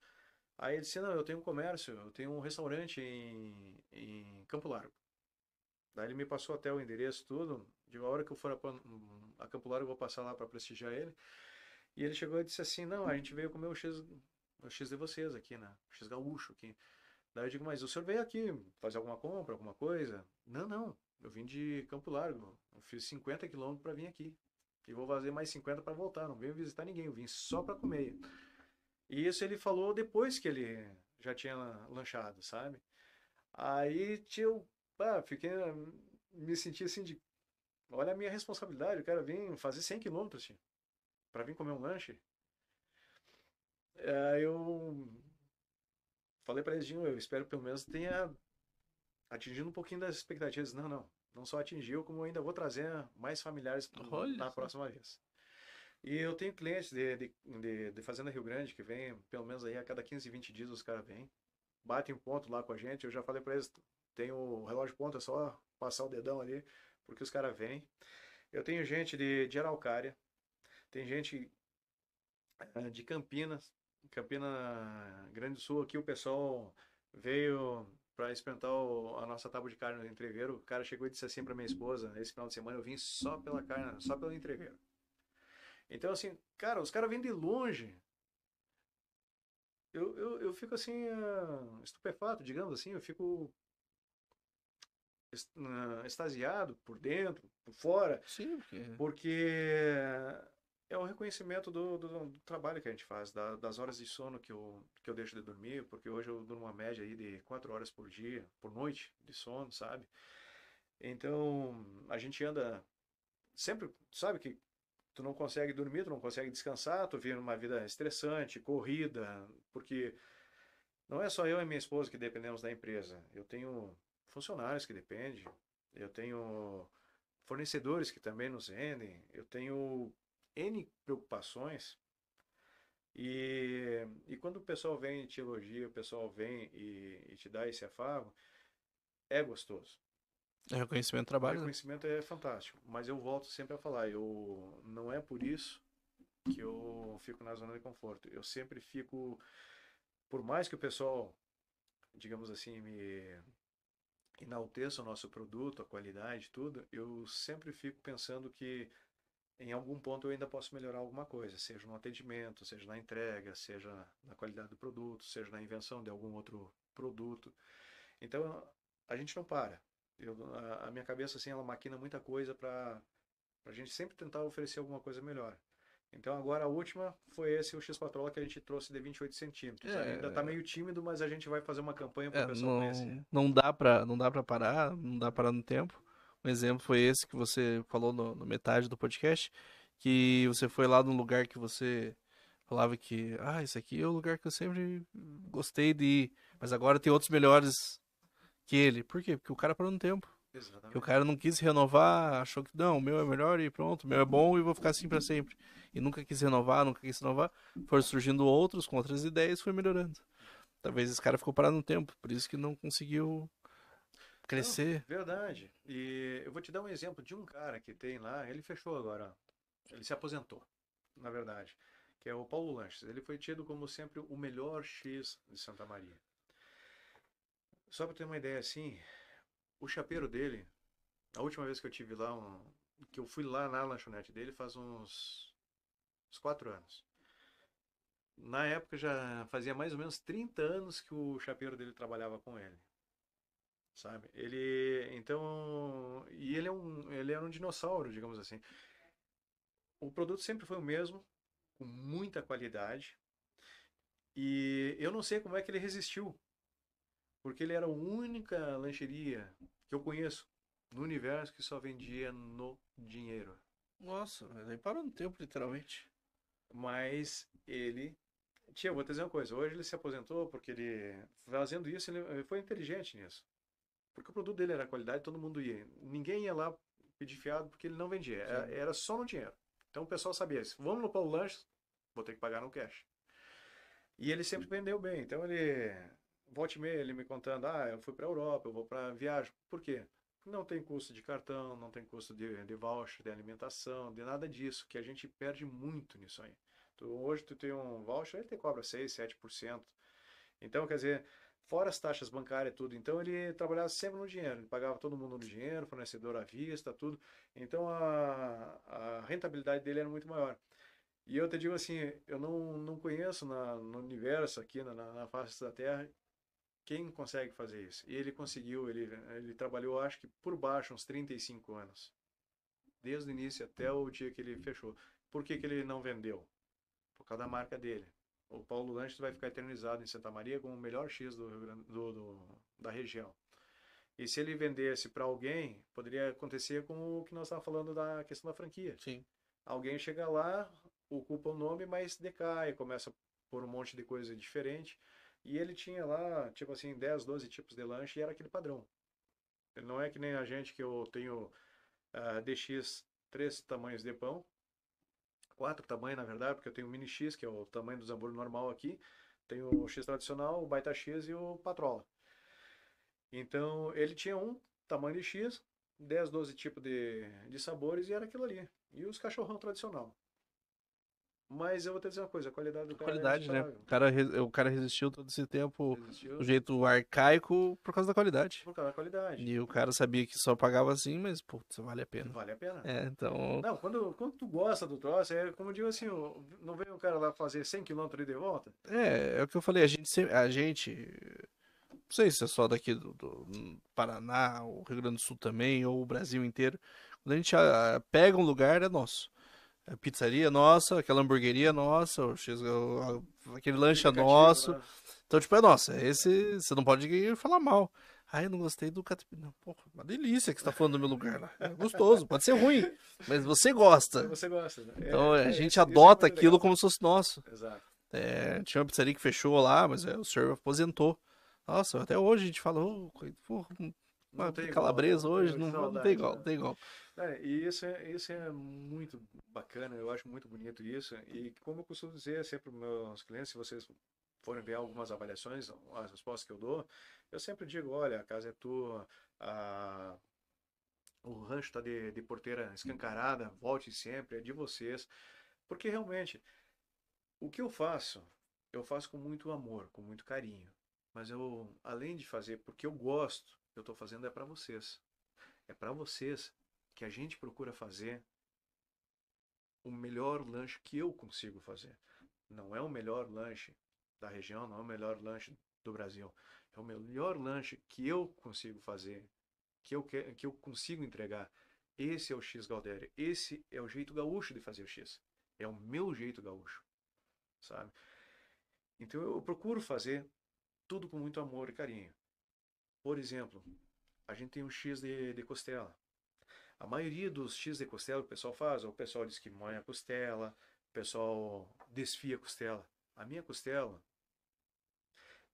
Aí ele disse: Não, eu tenho um comércio, eu tenho um restaurante em, em Campo Largo. Daí ele me passou até o endereço, tudo. De uma hora que eu for a, a Campo Largo, eu vou passar lá para prestigiar ele. E ele chegou e disse assim: Não, a gente veio comer um X o X de vocês aqui, né? O X gaúcho aqui. Daí eu digo, mas o senhor veio aqui fazer alguma compra, alguma coisa? Não, não. Eu vim de Campo Largo. Eu fiz 50 quilômetros para vir aqui. E vou fazer mais 50 para voltar. Não venho visitar ninguém. Eu vim só para comer. E isso ele falou depois que ele já tinha lanchado, sabe? Aí eu pá, fiquei, me senti assim de. Olha a minha responsabilidade. O cara vem fazer 100 quilômetros para vir comer um lanche. É, eu falei para eles, eu espero que pelo menos tenha atingido um pouquinho das expectativas. Não, não. Não só atingiu, como ainda vou trazer mais familiares pro, na próxima vez. E eu tenho clientes de, de, de, de, Fazenda Rio Grande que vem, pelo menos aí a cada 15, 20 dias os caras vêm, batem ponto lá com a gente. Eu já falei para eles, tem o relógio ponto, é só passar o dedão ali, porque os caras vêm. Eu tenho gente de, de Araucária, tem gente eh, de Campinas, Campina Grande do Sul aqui, o pessoal veio para experimentar o, a nossa tábua de carne no entreveiro. O cara chegou e disse assim para minha esposa, esse final de semana eu vim só pela carne, só pelo entreveiro. Então, assim, cara, os caras vêm de longe. Eu, eu, eu fico assim, uh, estupefato, digamos assim, eu fico est, uh, ah, extasiado por dentro, por fora. Sim, porque. Porque é o reconhecimento do, do, do, trabalho que a gente faz, da, das horas de sono que eu, que eu deixo de dormir, porque hoje eu durmo uma média aí de quatro horas por dia, por noite de sono, sabe? Então, a gente anda sempre, sabe que tu não consegue dormir, tu não consegue descansar, tu vive uma vida estressante, corrida, porque não é só eu e minha esposa que dependemos da empresa. Eu tenho funcionários que dependem, eu tenho fornecedores que também nos vendem, eu tenho N preocupações. E, e quando o pessoal vem e te elogia, o pessoal vem e, e te dá esse afago, é gostoso. É reconhecimento do trabalho. O reconhecimento né? é fantástico. Mas eu volto sempre a falar, eu não é por isso que eu fico na zona de conforto. Eu sempre fico, por mais que o pessoal, digamos assim, me enalteça o nosso produto, a qualidade, tudo, eu sempre fico pensando que em algum ponto eu ainda posso melhorar alguma coisa, seja no atendimento, seja na entrega, seja na qualidade do produto, seja na invenção de algum outro produto. Então a gente não para. Eu, a, a, minha cabeça assim ela maquina muita coisa para a gente sempre tentar oferecer alguma coisa melhor. Então agora a última foi esse o X Patrola que a gente trouxe de 28 centímetros. Tá é, ainda está meio tímido, mas a gente vai fazer uma campanha para o é, pessoal não, conhecer. Não dá para não dá para parar, não dá para parar no tempo. Um exemplo foi esse que você falou no, no metade do podcast, que você foi lá num lugar que você falava que, ah, esse aqui é o lugar que eu sempre gostei de ir, mas agora tem outros melhores que ele. Por quê? Porque o cara parou no tempo. Exatamente. o cara não quis renovar, achou que não, o meu é melhor e pronto, o meu é bom e vou ficar assim para sempre. E nunca quis renovar, nunca quis renovar. Foram surgindo outros com outras ideias, foi melhorando. Talvez esse cara ficou parado no tempo, por isso que não conseguiu crescer. Não, verdade. E eu vou te dar um exemplo de um cara que tem lá, ele fechou agora, ele se aposentou, na verdade, que é o Paulo Lanches. Ele foi tido como sempre o melhor X de Santa Maria. Só para ter uma ideia assim, o chapeiro dele, a última vez que eu tive lá, um, que eu fui lá na lanchonete dele faz uns, uns quatro anos. Na época já fazia mais ou menos 30 anos que o chapeiro dele trabalhava com ele sabe? Ele, então, e ele é um, ele era um dinossauro, digamos assim. O produto sempre foi o mesmo, com muita qualidade. E eu não sei como é que ele resistiu, porque ele era a única lancheria que eu conheço no universo que só vendia no dinheiro. Nossa, ele parou no tempo, literalmente. Mas ele Tia, vou te dizer uma coisa. Hoje ele se aposentou porque ele, fazendo isso, ele foi inteligente nisso. Porque o produto dele era qualidade, todo mundo ia. Ninguém ia lá pedir fiado porque ele não vendia. Era, era, só no dinheiro. Então o pessoal sabia isso. Vamos no Paulo Lanches, vou ter que pagar no cash. E ele sempre vendeu bem. Então ele. Volte me meia ele me contando: ah, eu fui para a Europa, eu vou para viagem. Por quê? Não tem custo de cartão, não tem custo de, de voucher, de alimentação, de nada disso, que a gente perde muito nisso aí. Tu, hoje tu tem um voucher, ele te cobra 6, 7%. Então, quer dizer, fora as taxas bancárias e tudo. Então ele trabalhava sempre no dinheiro, ele pagava todo mundo no dinheiro, fornecedor à vista, tudo. Então a, a rentabilidade dele era muito maior. E eu te digo assim, eu não, não conheço na, no universo aqui, na, na face da Terra, quem consegue fazer isso. E ele conseguiu, ele, ele trabalhou acho que por baixo uns 35 anos. Desde o início até o dia que ele fechou. Por que, que ele não vendeu? Por causa da marca dele. O Paulo Lanches vai ficar eternizado em Santa Maria como o melhor X do, Grande, do, do da região. E se ele vendesse para alguém, poderia acontecer com o que nós estávamos falando da questão da franquia. Sim. Alguém chega lá, ocupa o nome, mas decai, começa por um monte de coisa diferente. E ele tinha lá, tipo assim, 10, 12 tipos de lanche e era aquele padrão. não é que nem a gente que eu tenho uh, ah, DX três tamanhos de pão quatro tamanhos, na verdade, porque eu tenho o Mini X, que é o tamanho do Zamburo normal aqui, tenho o X tradicional, o Baita X e o Patrola. Então, ele tinha um tamanho de X, 10, 12 tipos de, de sabores e era aquilo ali. E os cachorrão tradicional. Mas eu vou te dizer uma coisa, a qualidade do a é qualidade, é né? O cara, o cara resistiu todo esse tempo do jeito arcaico por causa da qualidade. Por causa da qualidade. E o cara sabia que só pagava assim, mas, putz, vale a pena. Vale a pena. É, então... Não, quando, quando tu gosta do troço, é como eu digo assim, não vem um cara lá fazer 100 km e de volta? É, é o que eu falei, a gente... Sempre, a gente não sei se é só daqui do, do Paraná, o Rio Grande do Sul também, ou o Brasil inteiro. Quando a gente a, pega um lugar, é nosso a pizzaria nossa, aquela hamburgueria nossa, o X, o, aquele lanche é nosso. Né? Então, tipo, é nossa, é esse você não pode falar mal. Ai, eu não gostei do catupiry. Porra, uma delícia que você tá falando do meu lugar lá. É gostoso, pode ser ruim, mas você gosta. Você gosta, né? Então, é, a é, gente adota aquilo legal. como se fosse nosso. Exato. É, tinha uma pizzaria que fechou lá, mas o senhor aposentou. Nossa, até hoje a gente falou, oh, porra, calabresa igual, hoje, não, não, né? não, tem igual, não tem igual. É, e isso é, isso é muito bacana, eu acho muito bonito isso. E como eu costumo dizer sempre assim para meus clientes, se vocês forem ver algumas avaliações, as respostas que eu dou, eu sempre digo, olha, a casa é tua, a... o rancho está de, de porteira escancarada, volte sempre, é de vocês. Porque realmente, o que eu faço, eu faço com muito amor, com muito carinho. Mas eu, além de fazer porque eu gosto, eu estou fazendo é para vocês. É para vocês que a gente procura fazer o melhor lanche que eu consigo fazer. Não é o melhor lanche da região, não é o melhor lanche do Brasil. É o melhor lanche que eu consigo fazer, que eu, que, que eu consigo entregar. Esse é o X Galdério. Esse é o jeito gaúcho de fazer o X. É o meu jeito gaúcho, sabe? Então eu procuro fazer tudo com muito amor e carinho. Por exemplo, a gente tem um X de, de costela. A maioria dos X de costela que o pessoal faz, é o pessoal diz que moe a costela, o pessoal desfia a costela. A minha costela,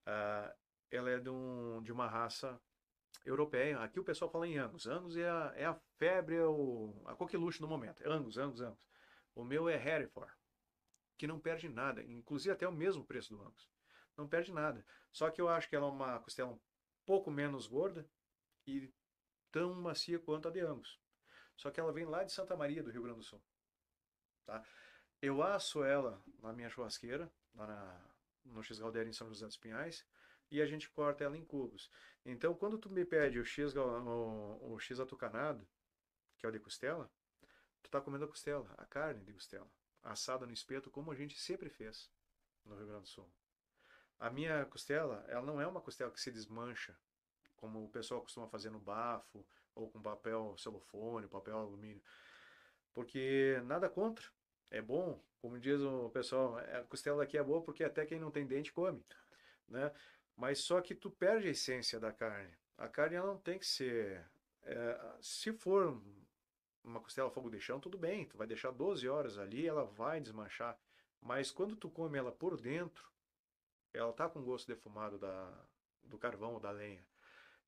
uh, ela é de, um, de uma raça europeia. Aqui o pessoal fala em Angus. Angus é a, é a febre, é o, a coqueluche no momento. Angus, Angus, Angus. O meu é Hereford, que não perde nada. Inclusive até o mesmo preço do Angus. Não perde nada. Só que eu acho que ela é uma costela um pouco menos gorda e tão macia quanto a de Angus. Só que ela vem lá de Santa Maria, do Rio Grande do Sul. Tá? Eu asso ela na minha churrasqueira, lá na, no X Galdera em São José dos Pinhais, e a gente corta ela em cubos. Então, quando tu me pede o X, o, o X atucanado, que é o de costela, tu tá comendo a costela, a carne de costela, assada no espeto, como a gente sempre fez no Rio Grande do Sul. A minha costela, ela não é uma costela que se desmancha como o pessoal costuma fazer no bafo, ou com papel celofone, papel alumínio. Porque nada contra, é bom, como diz o pessoal, é, a costela daqui é boa porque até quem não tem dente come, né? Mas só que tu perde a essência da carne. A carne ela não tem que ser, é, se for uma costela fogo de chão, tudo bem, tu vai deixar 12 horas ali, ela vai desmanchar. Mas quando tu come ela por dentro, ela tá com gosto defumado da, do carvão ou da lenha.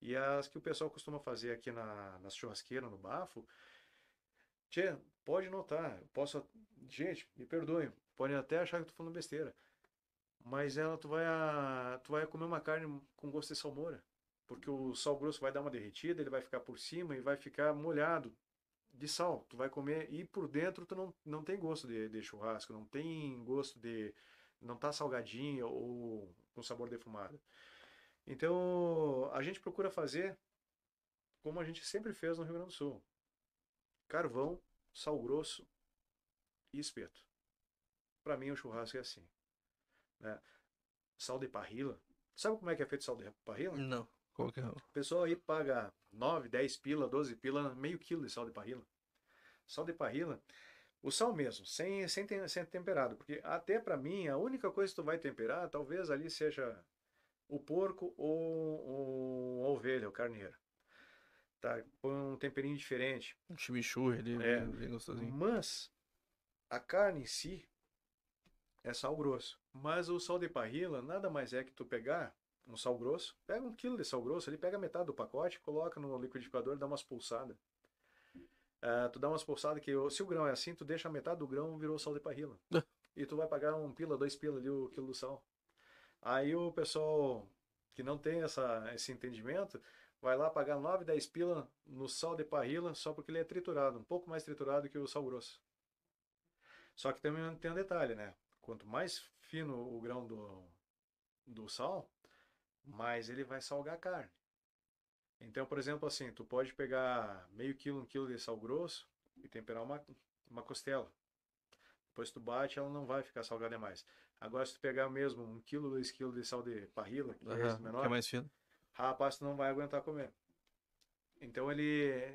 E as que o pessoal costuma fazer aqui na, na churrasqueira, no bafo, tchê, pode notar, eu posso. Gente, me perdoe, podem até achar que eu tô falando besteira. Mas ela, tu vai, a, tu vai comer uma carne com gosto de salmoura. Porque o sal grosso vai dar uma derretida, ele vai ficar por cima e vai ficar molhado de sal. Tu vai comer e por dentro tu não, não tem gosto de, de churrasco, não tem gosto de. não tá salgadinho ou com sabor defumado. Então, a gente procura fazer como a gente sempre fez no Rio Grande do Sul: carvão, sal grosso e espeto. Para mim, o churrasco é assim. Né? Sal de parrila. Sabe como é que é feito sal de parrila? Não. Qual que é? O pessoal aí paga 9, 10 pila, 12 pila, meio quilo de sal de parrila. Sal de parrila, o sal mesmo, sem, sem, sem temperado. Porque até para mim, a única coisa que tu vai temperar, talvez ali seja o porco ou, o ovelha, o carneiro. Tá? Põe um temperinho diferente. Um chimichurri ali, é. bem gostosinho. Mas a carne em si é sal grosso. Mas o sal de parrilla nada mais é que tu pegar um sal grosso, pega um quilo de sal grosso, ele pega metade do pacote, coloca no liquidificador, dá umas pulsadas. Uh, tu dá umas pulsadas que se o grão é assim, tu deixa metade do grão virou sal de parrilla. É. e tu vai pagar um pila, dois pila ali o quilo do sal. Aí o pessoal que não tem essa, esse entendimento vai lá pagar 9, 10 pila no sal de parrila só porque ele é triturado, um pouco mais triturado que o sal grosso. Só que também tem um detalhe, né? Quanto mais fino o grão do, do sal, mais ele vai salgar a carne. Então, por exemplo, assim, tu pode pegar meio quilo, um quilo de sal grosso e temperar uma, uma costela. Depois tu bate, ela não vai ficar salgada demais. Agora, se tu pegar mesmo um quilo, dois quilos de sal de parrila, que uhum, é menor, que é mais fino. rapaz, tu não vai aguentar comer. Então ele,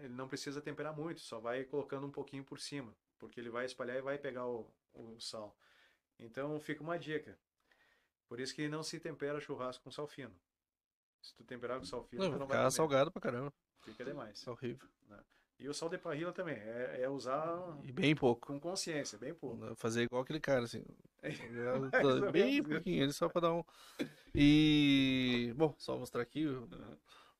ele não precisa temperar muito, só vai colocando um pouquinho por cima, porque ele vai espalhar e vai pegar o, o sal. Então fica uma dica. Por isso que não se tempera churrasco com sal fino. Se tu temperar com sal fino, não, tu não vai salgado pra caramba. Fica demais. É horrível. Não. Né? E o sal de parrilla também, é, é usar. E bem pouco. Com consciência, bem pouco. Fazer igual aquele cara, assim. É. Tá bem pouquinho, ele só pra dar um. E. Bom, só mostrar aqui. O Paulo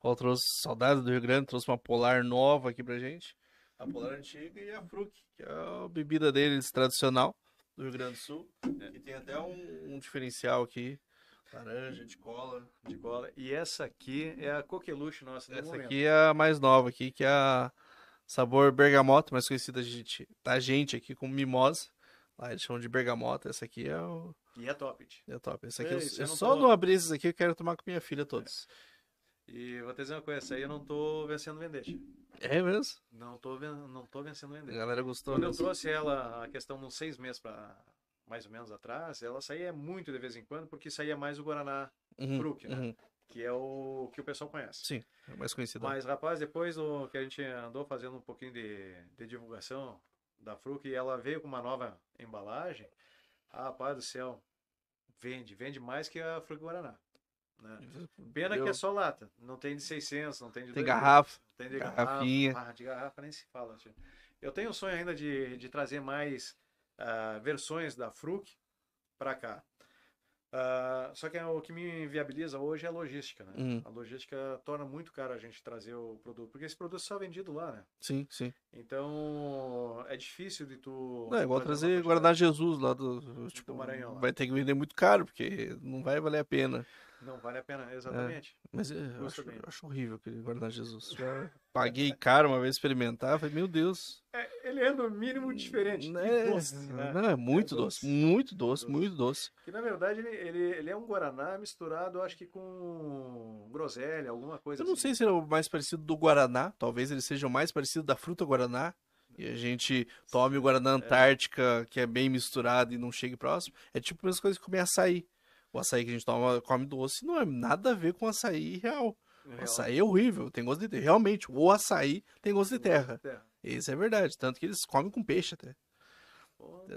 uhum. trouxe saudade do Rio Grande, trouxe uma polar nova aqui pra gente. A polar uhum. antiga e a fruk que é a bebida deles tradicional do Rio Grande do Sul. Uhum. E tem até um, um diferencial aqui. Laranja, de cola. De cola. E essa aqui é a coqueluche nossa. Essa momento. aqui é a mais nova aqui, que é a Sabor bergamota, mais conhecida gente, da gente aqui como mimosa. Lá eles chamam de bergamota. Essa aqui é o. E é top. é top. Essa aqui é eu, eu, não só tô... não abrir esses aqui, eu quero tomar com minha filha é. todos. É. E vou te dizer uma coisa, essa aí eu não tô vencendo vender. É mesmo? Não tô, ven... não tô vencendo vender. A galera gostou. Quando mesmo. eu trouxe ela, a questão, uns seis meses para mais ou menos atrás, ela saía muito de vez em quando, porque saía mais o Guaraná uhum, né? Uhum que é o que o pessoal conhece. Sim, é o mais conhecido. Mas, rapaz, depois o, que a gente andou fazendo um pouquinho de, de divulgação da Fruc, ela veio com uma nova embalagem. Rapaz do céu, vende, vende mais que a Fruc Guaraná. Né? Pena Deu. que é só lata, não tem de 600, não tem de. Tem garrafa, tem de garrafinha. Garrafa, de garrafa nem se fala. Eu tenho o um sonho ainda de, de trazer mais uh, versões da Fruc para cá. Ah, só que é o que me viabiliza hoje é a logística, né? Uhum. A logística torna muito caro a gente trazer o produto, porque esse produto é só vendido lá, né? Sim, sim. Então é difícil de tu. Não, é igual trazer Guaraná Jesus lá do. Tipo, do Maranhão. Lá. É. Vai ter que vender muito caro, porque não vai valer a pena. Não vale a pena, é, exatamente. É, mas eu acho, eu acho, horrível aquele guardar Jesus. Já paguei caro uma vez experimentar, falei, meu Deus. É, ele é no mínimo hum, diferente. É, doce, né? Não, é, é muito é doce, doce, muito doce, doce, muito doce. Que na verdade ele, ele, ele, é um Guaraná misturado, acho que com groselha, alguma coisa. Eu não assim. sei se ele é o mais parecido do Guaraná, talvez ele seja o mais parecido da fruta Guaraná. E a gente tome o Guaraná é. Antártica, que é bem misturado e não chegue próximo. É tipo as coisas que comer açaí. O açaí que a gente toma, come doce não é nada a ver com açaí real. É o açaí é horrível, tem gosto de terra. Realmente, o açaí tem gosto de terra. Isso é verdade. Tanto que eles comem com peixe até.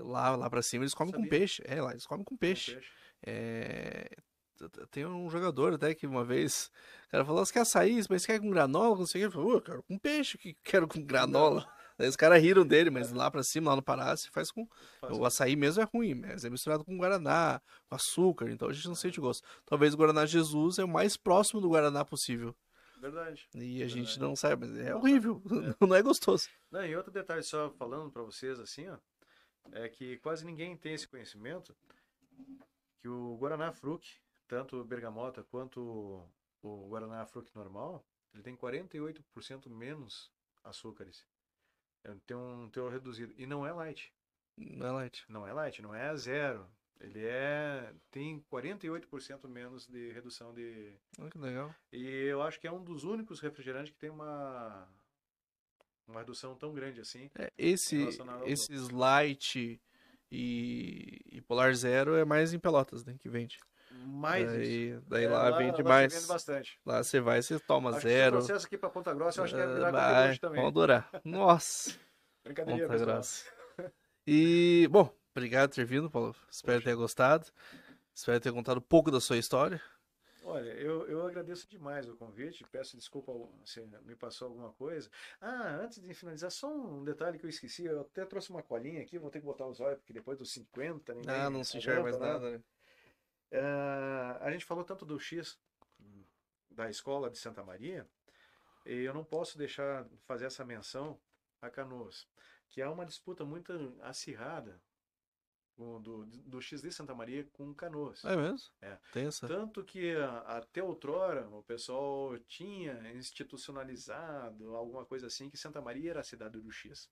lá, lá pra cima eles comem com peixe. É, lá eles comem com peixe. É... Tem um jogador até que uma vez. O cara falou: Você quer açaí? Mas quer com granola? Não sei o que. Eu falei: eu quero com peixe, que quero com granola. Daí os caras riram dele, mas lá pra cima, lá no Pará, se faz com. Faz o açaí mesmo é ruim, mas é misturado com Guaraná, com açúcar, então a gente não sente é. gosto. Talvez o Guaraná Jesus é o mais próximo do Guaraná possível. Verdade. E a Verdade. gente não sabe, mas é horrível, é. não é gostoso. Não, e outro detalhe, só falando para vocês assim, ó, é que quase ninguém tem esse conhecimento que o Guaraná Fruc, tanto o bergamota quanto o Guaraná Fruc normal, ele tem 48% menos açúcares. Tem um teor reduzido. E não é light. Não é light. Não é light, não é zero. Ele é tem 48% menos de redução de. que legal. E eu acho que é um dos únicos refrigerantes que tem uma uma redução tão grande assim. É, esse esses light e, e, Polar Zero é mais em Pelotas, né, que vende. Mais daí, isso. Daí é, lá, lá vende lá mais. bastante. Lá você vai, você toma acho zero. O processo aqui para Ponta Grossa, eu acho que é virar vai, também. Vamos durar. Nossa. Brincadeira, Ponta pessoal. Grossa. E, bom, obrigado por ter vindo, Paulo. Espero ter gostado. Espero ter contado um pouco da sua história. Olha, eu, eu agradeço demais o convite. Peço desculpa se me passou alguma coisa. Ah, antes de finalizar, só um detalhe que eu esqueci. Eu até trouxe uma colinha aqui, vou ter que botar os olhos, porque depois dos 50. Ninguém ah, não se enxerga mais né? nada, né? Uh, a gente falou tanto do X da escola de Santa Maria, e eu não posso deixar fazer essa menção a Canoas, que há uma disputa muito acirrada do, do, X de Santa Maria com Canoas. É mesmo? É. Tensa. Tanto que eh, até outrora o pessoal tinha institucionalizado alguma coisa assim que Santa Maria era a cidade do X.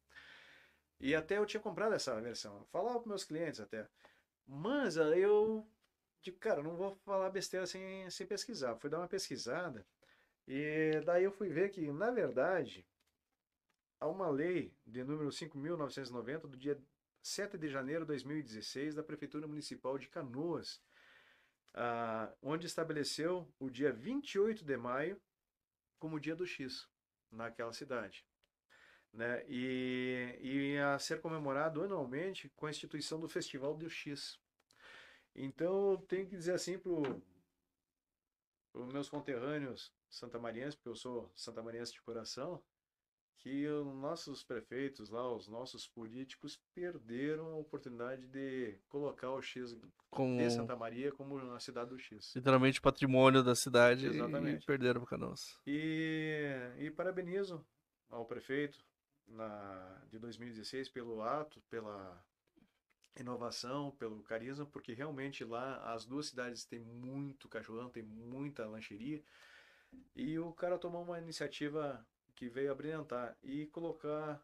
E até eu tinha comprado essa versão. Falava para meus clientes até. Mas eu Digo, cara, não vou falar besteira sem, sem pesquisar. Fui dar uma pesquisada e daí eu fui ver que, na verdade, há uma lei de número 5.990 do dia 7 de janeiro de 2016 da Prefeitura Municipal de Canoas, ah, onde estabeleceu o dia 28 de maio como dia do X naquela cidade. Né? E, e a ser comemorado anualmente com a instituição do Festival do X. Então, eu tenho que dizer assim para os meus conterrâneos santamarienses, porque eu sou santamariense de coração, que os nossos prefeitos lá, os nossos políticos perderam a oportunidade de colocar o X como... de Santa Maria como a cidade do X. Literalmente patrimônio da cidade Exatamente. e perderam para nós. E, e parabenizo ao prefeito na, de 2016 pelo ato, pela inovação, pelo carisma, porque realmente lá as duas cidades têm muito cachorrão, tem muita lancheria. E o cara tomou uma iniciativa que veio a brilhantar e colocar,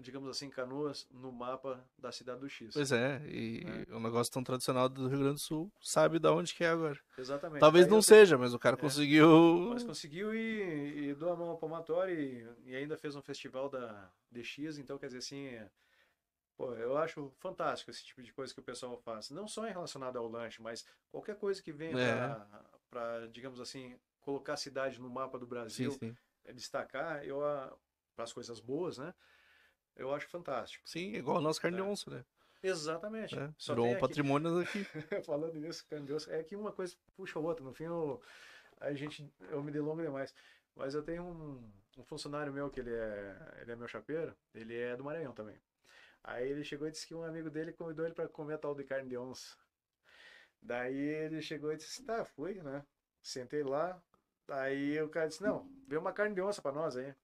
digamos assim, canoas no mapa da cidade do X. Pois é, e é. negócio tão tradicional do Rio Grande do Sul sabe de onde que é agora. Exatamente. Talvez Aí não seja, mas o cara é. conseguiu. Mas conseguiu e, e deu a mão ao palmatório e, e, ainda fez um festival da DX, então quer dizer assim. É Pô, eu acho fantástico esse tipo de coisa que o pessoal faz. Não só em relacionado ao lanche, mas qualquer coisa que venha é. para, digamos assim, colocar a cidade no mapa do Brasil, sim, sim. Eh, destacar, eu ah, para as coisas boas, né? Eu acho fantástico. Sim, igual o nosso carne é. de onça, né? Exatamente. É. Só Virou um aqui... patrimônio daqui. Falando nisso, carne de onça, é que uma coisa puxa a outra. No fim, eu, a gente, eu me delongo demais. Mas eu tenho um, um funcionário meu que ele é, ele é meu chapeiro, ele é do Maranhão também. Aí ele chegou e disse que um amigo dele convidou ele para comer a tal de carne de onça. Daí ele chegou e disse: tá, fui, né? Sentei lá. Aí o cara disse: não, vê uma carne de onça para nós aí.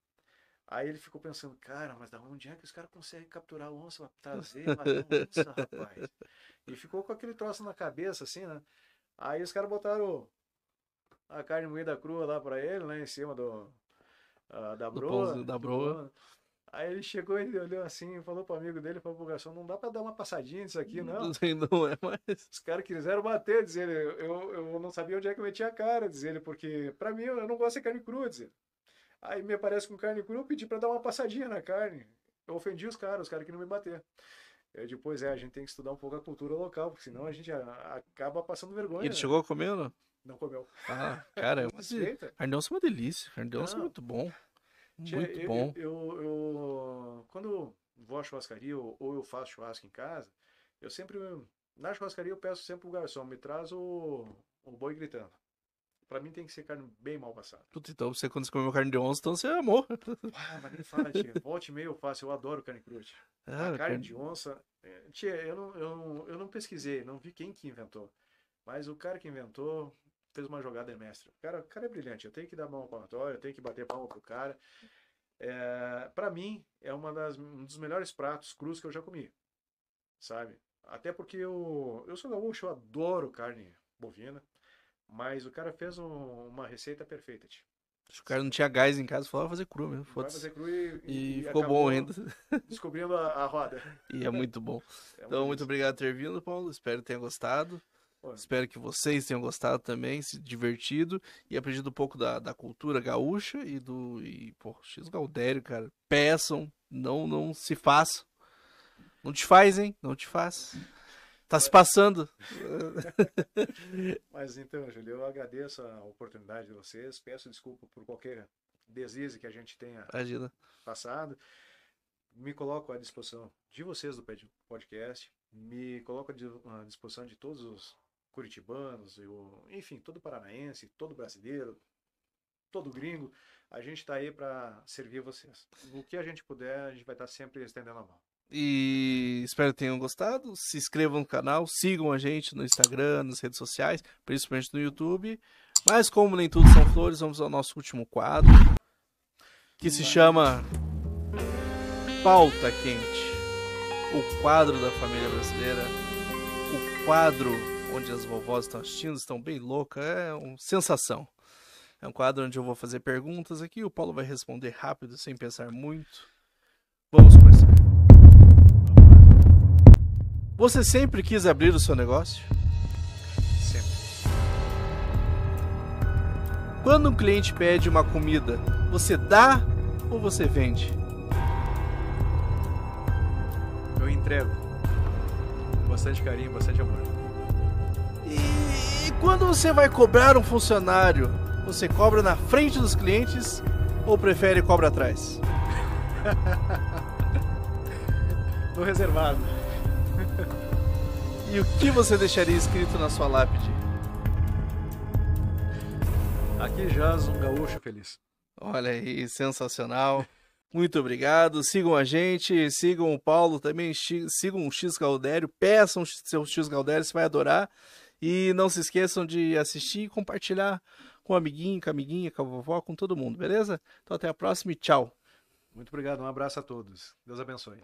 Aí ele ficou pensando, cara, mas da onde é que os caras conseguem capturar onça pra trazer onça, rapaz? E ficou com aquele troço na cabeça, assim, né? Aí os caras botaram a carne moída crua lá para ele, né? Em cima do, uh, da broa. da broa. Aí ele chegou, ele olhou assim, falou pro amigo dele, falou pro garçom, não dá para dar uma passadinha disso aqui, não. Não, sei, não é mais. Os caras quiseram bater, diz ele, eu, eu não sabia onde é que eu metia a cara, diz ele, porque para mim eu não gosto de carne crua, diz ele. Aí me aparece com carne crua, eu pedi para dar uma passadinha na carne. Eu ofendi os caras, os caras que não me bater. Eu é, depois é, a gente tem que estudar um pouco a cultura local, porque senão a gente acaba passando vergonha. E ele né? chegou comendo? Não comeu. Ah, cara, é uma, de... é uma delícia, carne é muito bom. Muito Tchê, bom. Eu, eu, eu, quando vou à churrascaria ou, ou, eu faço churrasco em casa, eu sempre. Na churrascaria eu peço sempre o garçom, me traz o, o boi gritando. Pra mim tem que ser carne bem mal passada. Tudo então, você quando você comeu carne de onça, então você amou. Ah, mas nem fala, tia. Volte e meio eu faço, eu adoro carne crua. Ah, carne, carne, de onça. Eh, tia, eu não, eu, eu não pesquisei, não vi quem que inventou. Mas o cara que inventou, fez uma jogada mestre. O cara, o cara é brilhante, eu tenho que dar mão para o Antônio, eu tenho que bater palma pro cara. É, para mim, é uma das, um dos melhores pratos crus que eu já comi, sabe? Até porque eu, eu sou gaúcho, eu adoro carne bovina, mas o cara fez um, uma receita perfeita, tio. O cara não tinha gás em casa, falou, ah, fazer cru mesmo. Vai fazer cru e, e, e ficou bom ainda. Descobrindo a, a, roda. E é muito bom. É então, muito, muito obrigado por ter vindo, Paulo. Espero que tenha gostado. Espero que vocês tenham gostado também, se divertido e aprendido um pouco da, da cultura gaúcha e do. E, pô, X Galdério, cara. Peçam, não, não se façam. Não te faz, hein? Não te faz. Tá se passando. Mas então, Júlio, eu agradeço a oportunidade de vocês. Peço desculpa por qualquer deslize que a gente tenha Imagina. passado. Me coloco à disposição de vocês do podcast me coloco à disposição de todos os curitibanos, eu, enfim, todo paranaense, todo brasileiro, todo gringo, a gente está aí para servir vocês. O que a gente puder, a gente vai estar tá sempre estendendo a mão. E espero que tenham gostado. Se inscrevam no canal, sigam a gente no Instagram, nas redes sociais, principalmente no YouTube. Mas como nem tudo são flores, vamos ao nosso último quadro, que se chama Pauta Quente. O quadro da família brasileira, o quadro onde as vovós estão assistindo, estão bem loucas, é uma sensação. É um quadro onde eu vou fazer perguntas aqui, o Paulo vai responder rápido, sem pensar muito. Vamos começar. Você sempre quis abrir o seu negócio? Sempre. Quando um cliente pede uma comida, você dá ou você vende? Eu entrego. Com bastante carinho, bastante amor. Quando você vai cobrar um funcionário, você cobra na frente dos clientes ou prefere cobra atrás? No reservado. E o que você deixaria escrito na sua lápide? Aqui jaz um gaúcho feliz. Olha aí, sensacional. Muito obrigado. Sigam a gente, sigam o Paulo também, sigam o X Galdério, peçam seu X Galdério, você vai adorar. E não se esqueçam de assistir e compartilhar com o amiguinho, com a amiguinha, com a vovó, com todo mundo, beleza? Então até a próxima e tchau. Muito obrigado, um abraço a todos. Deus abençoe.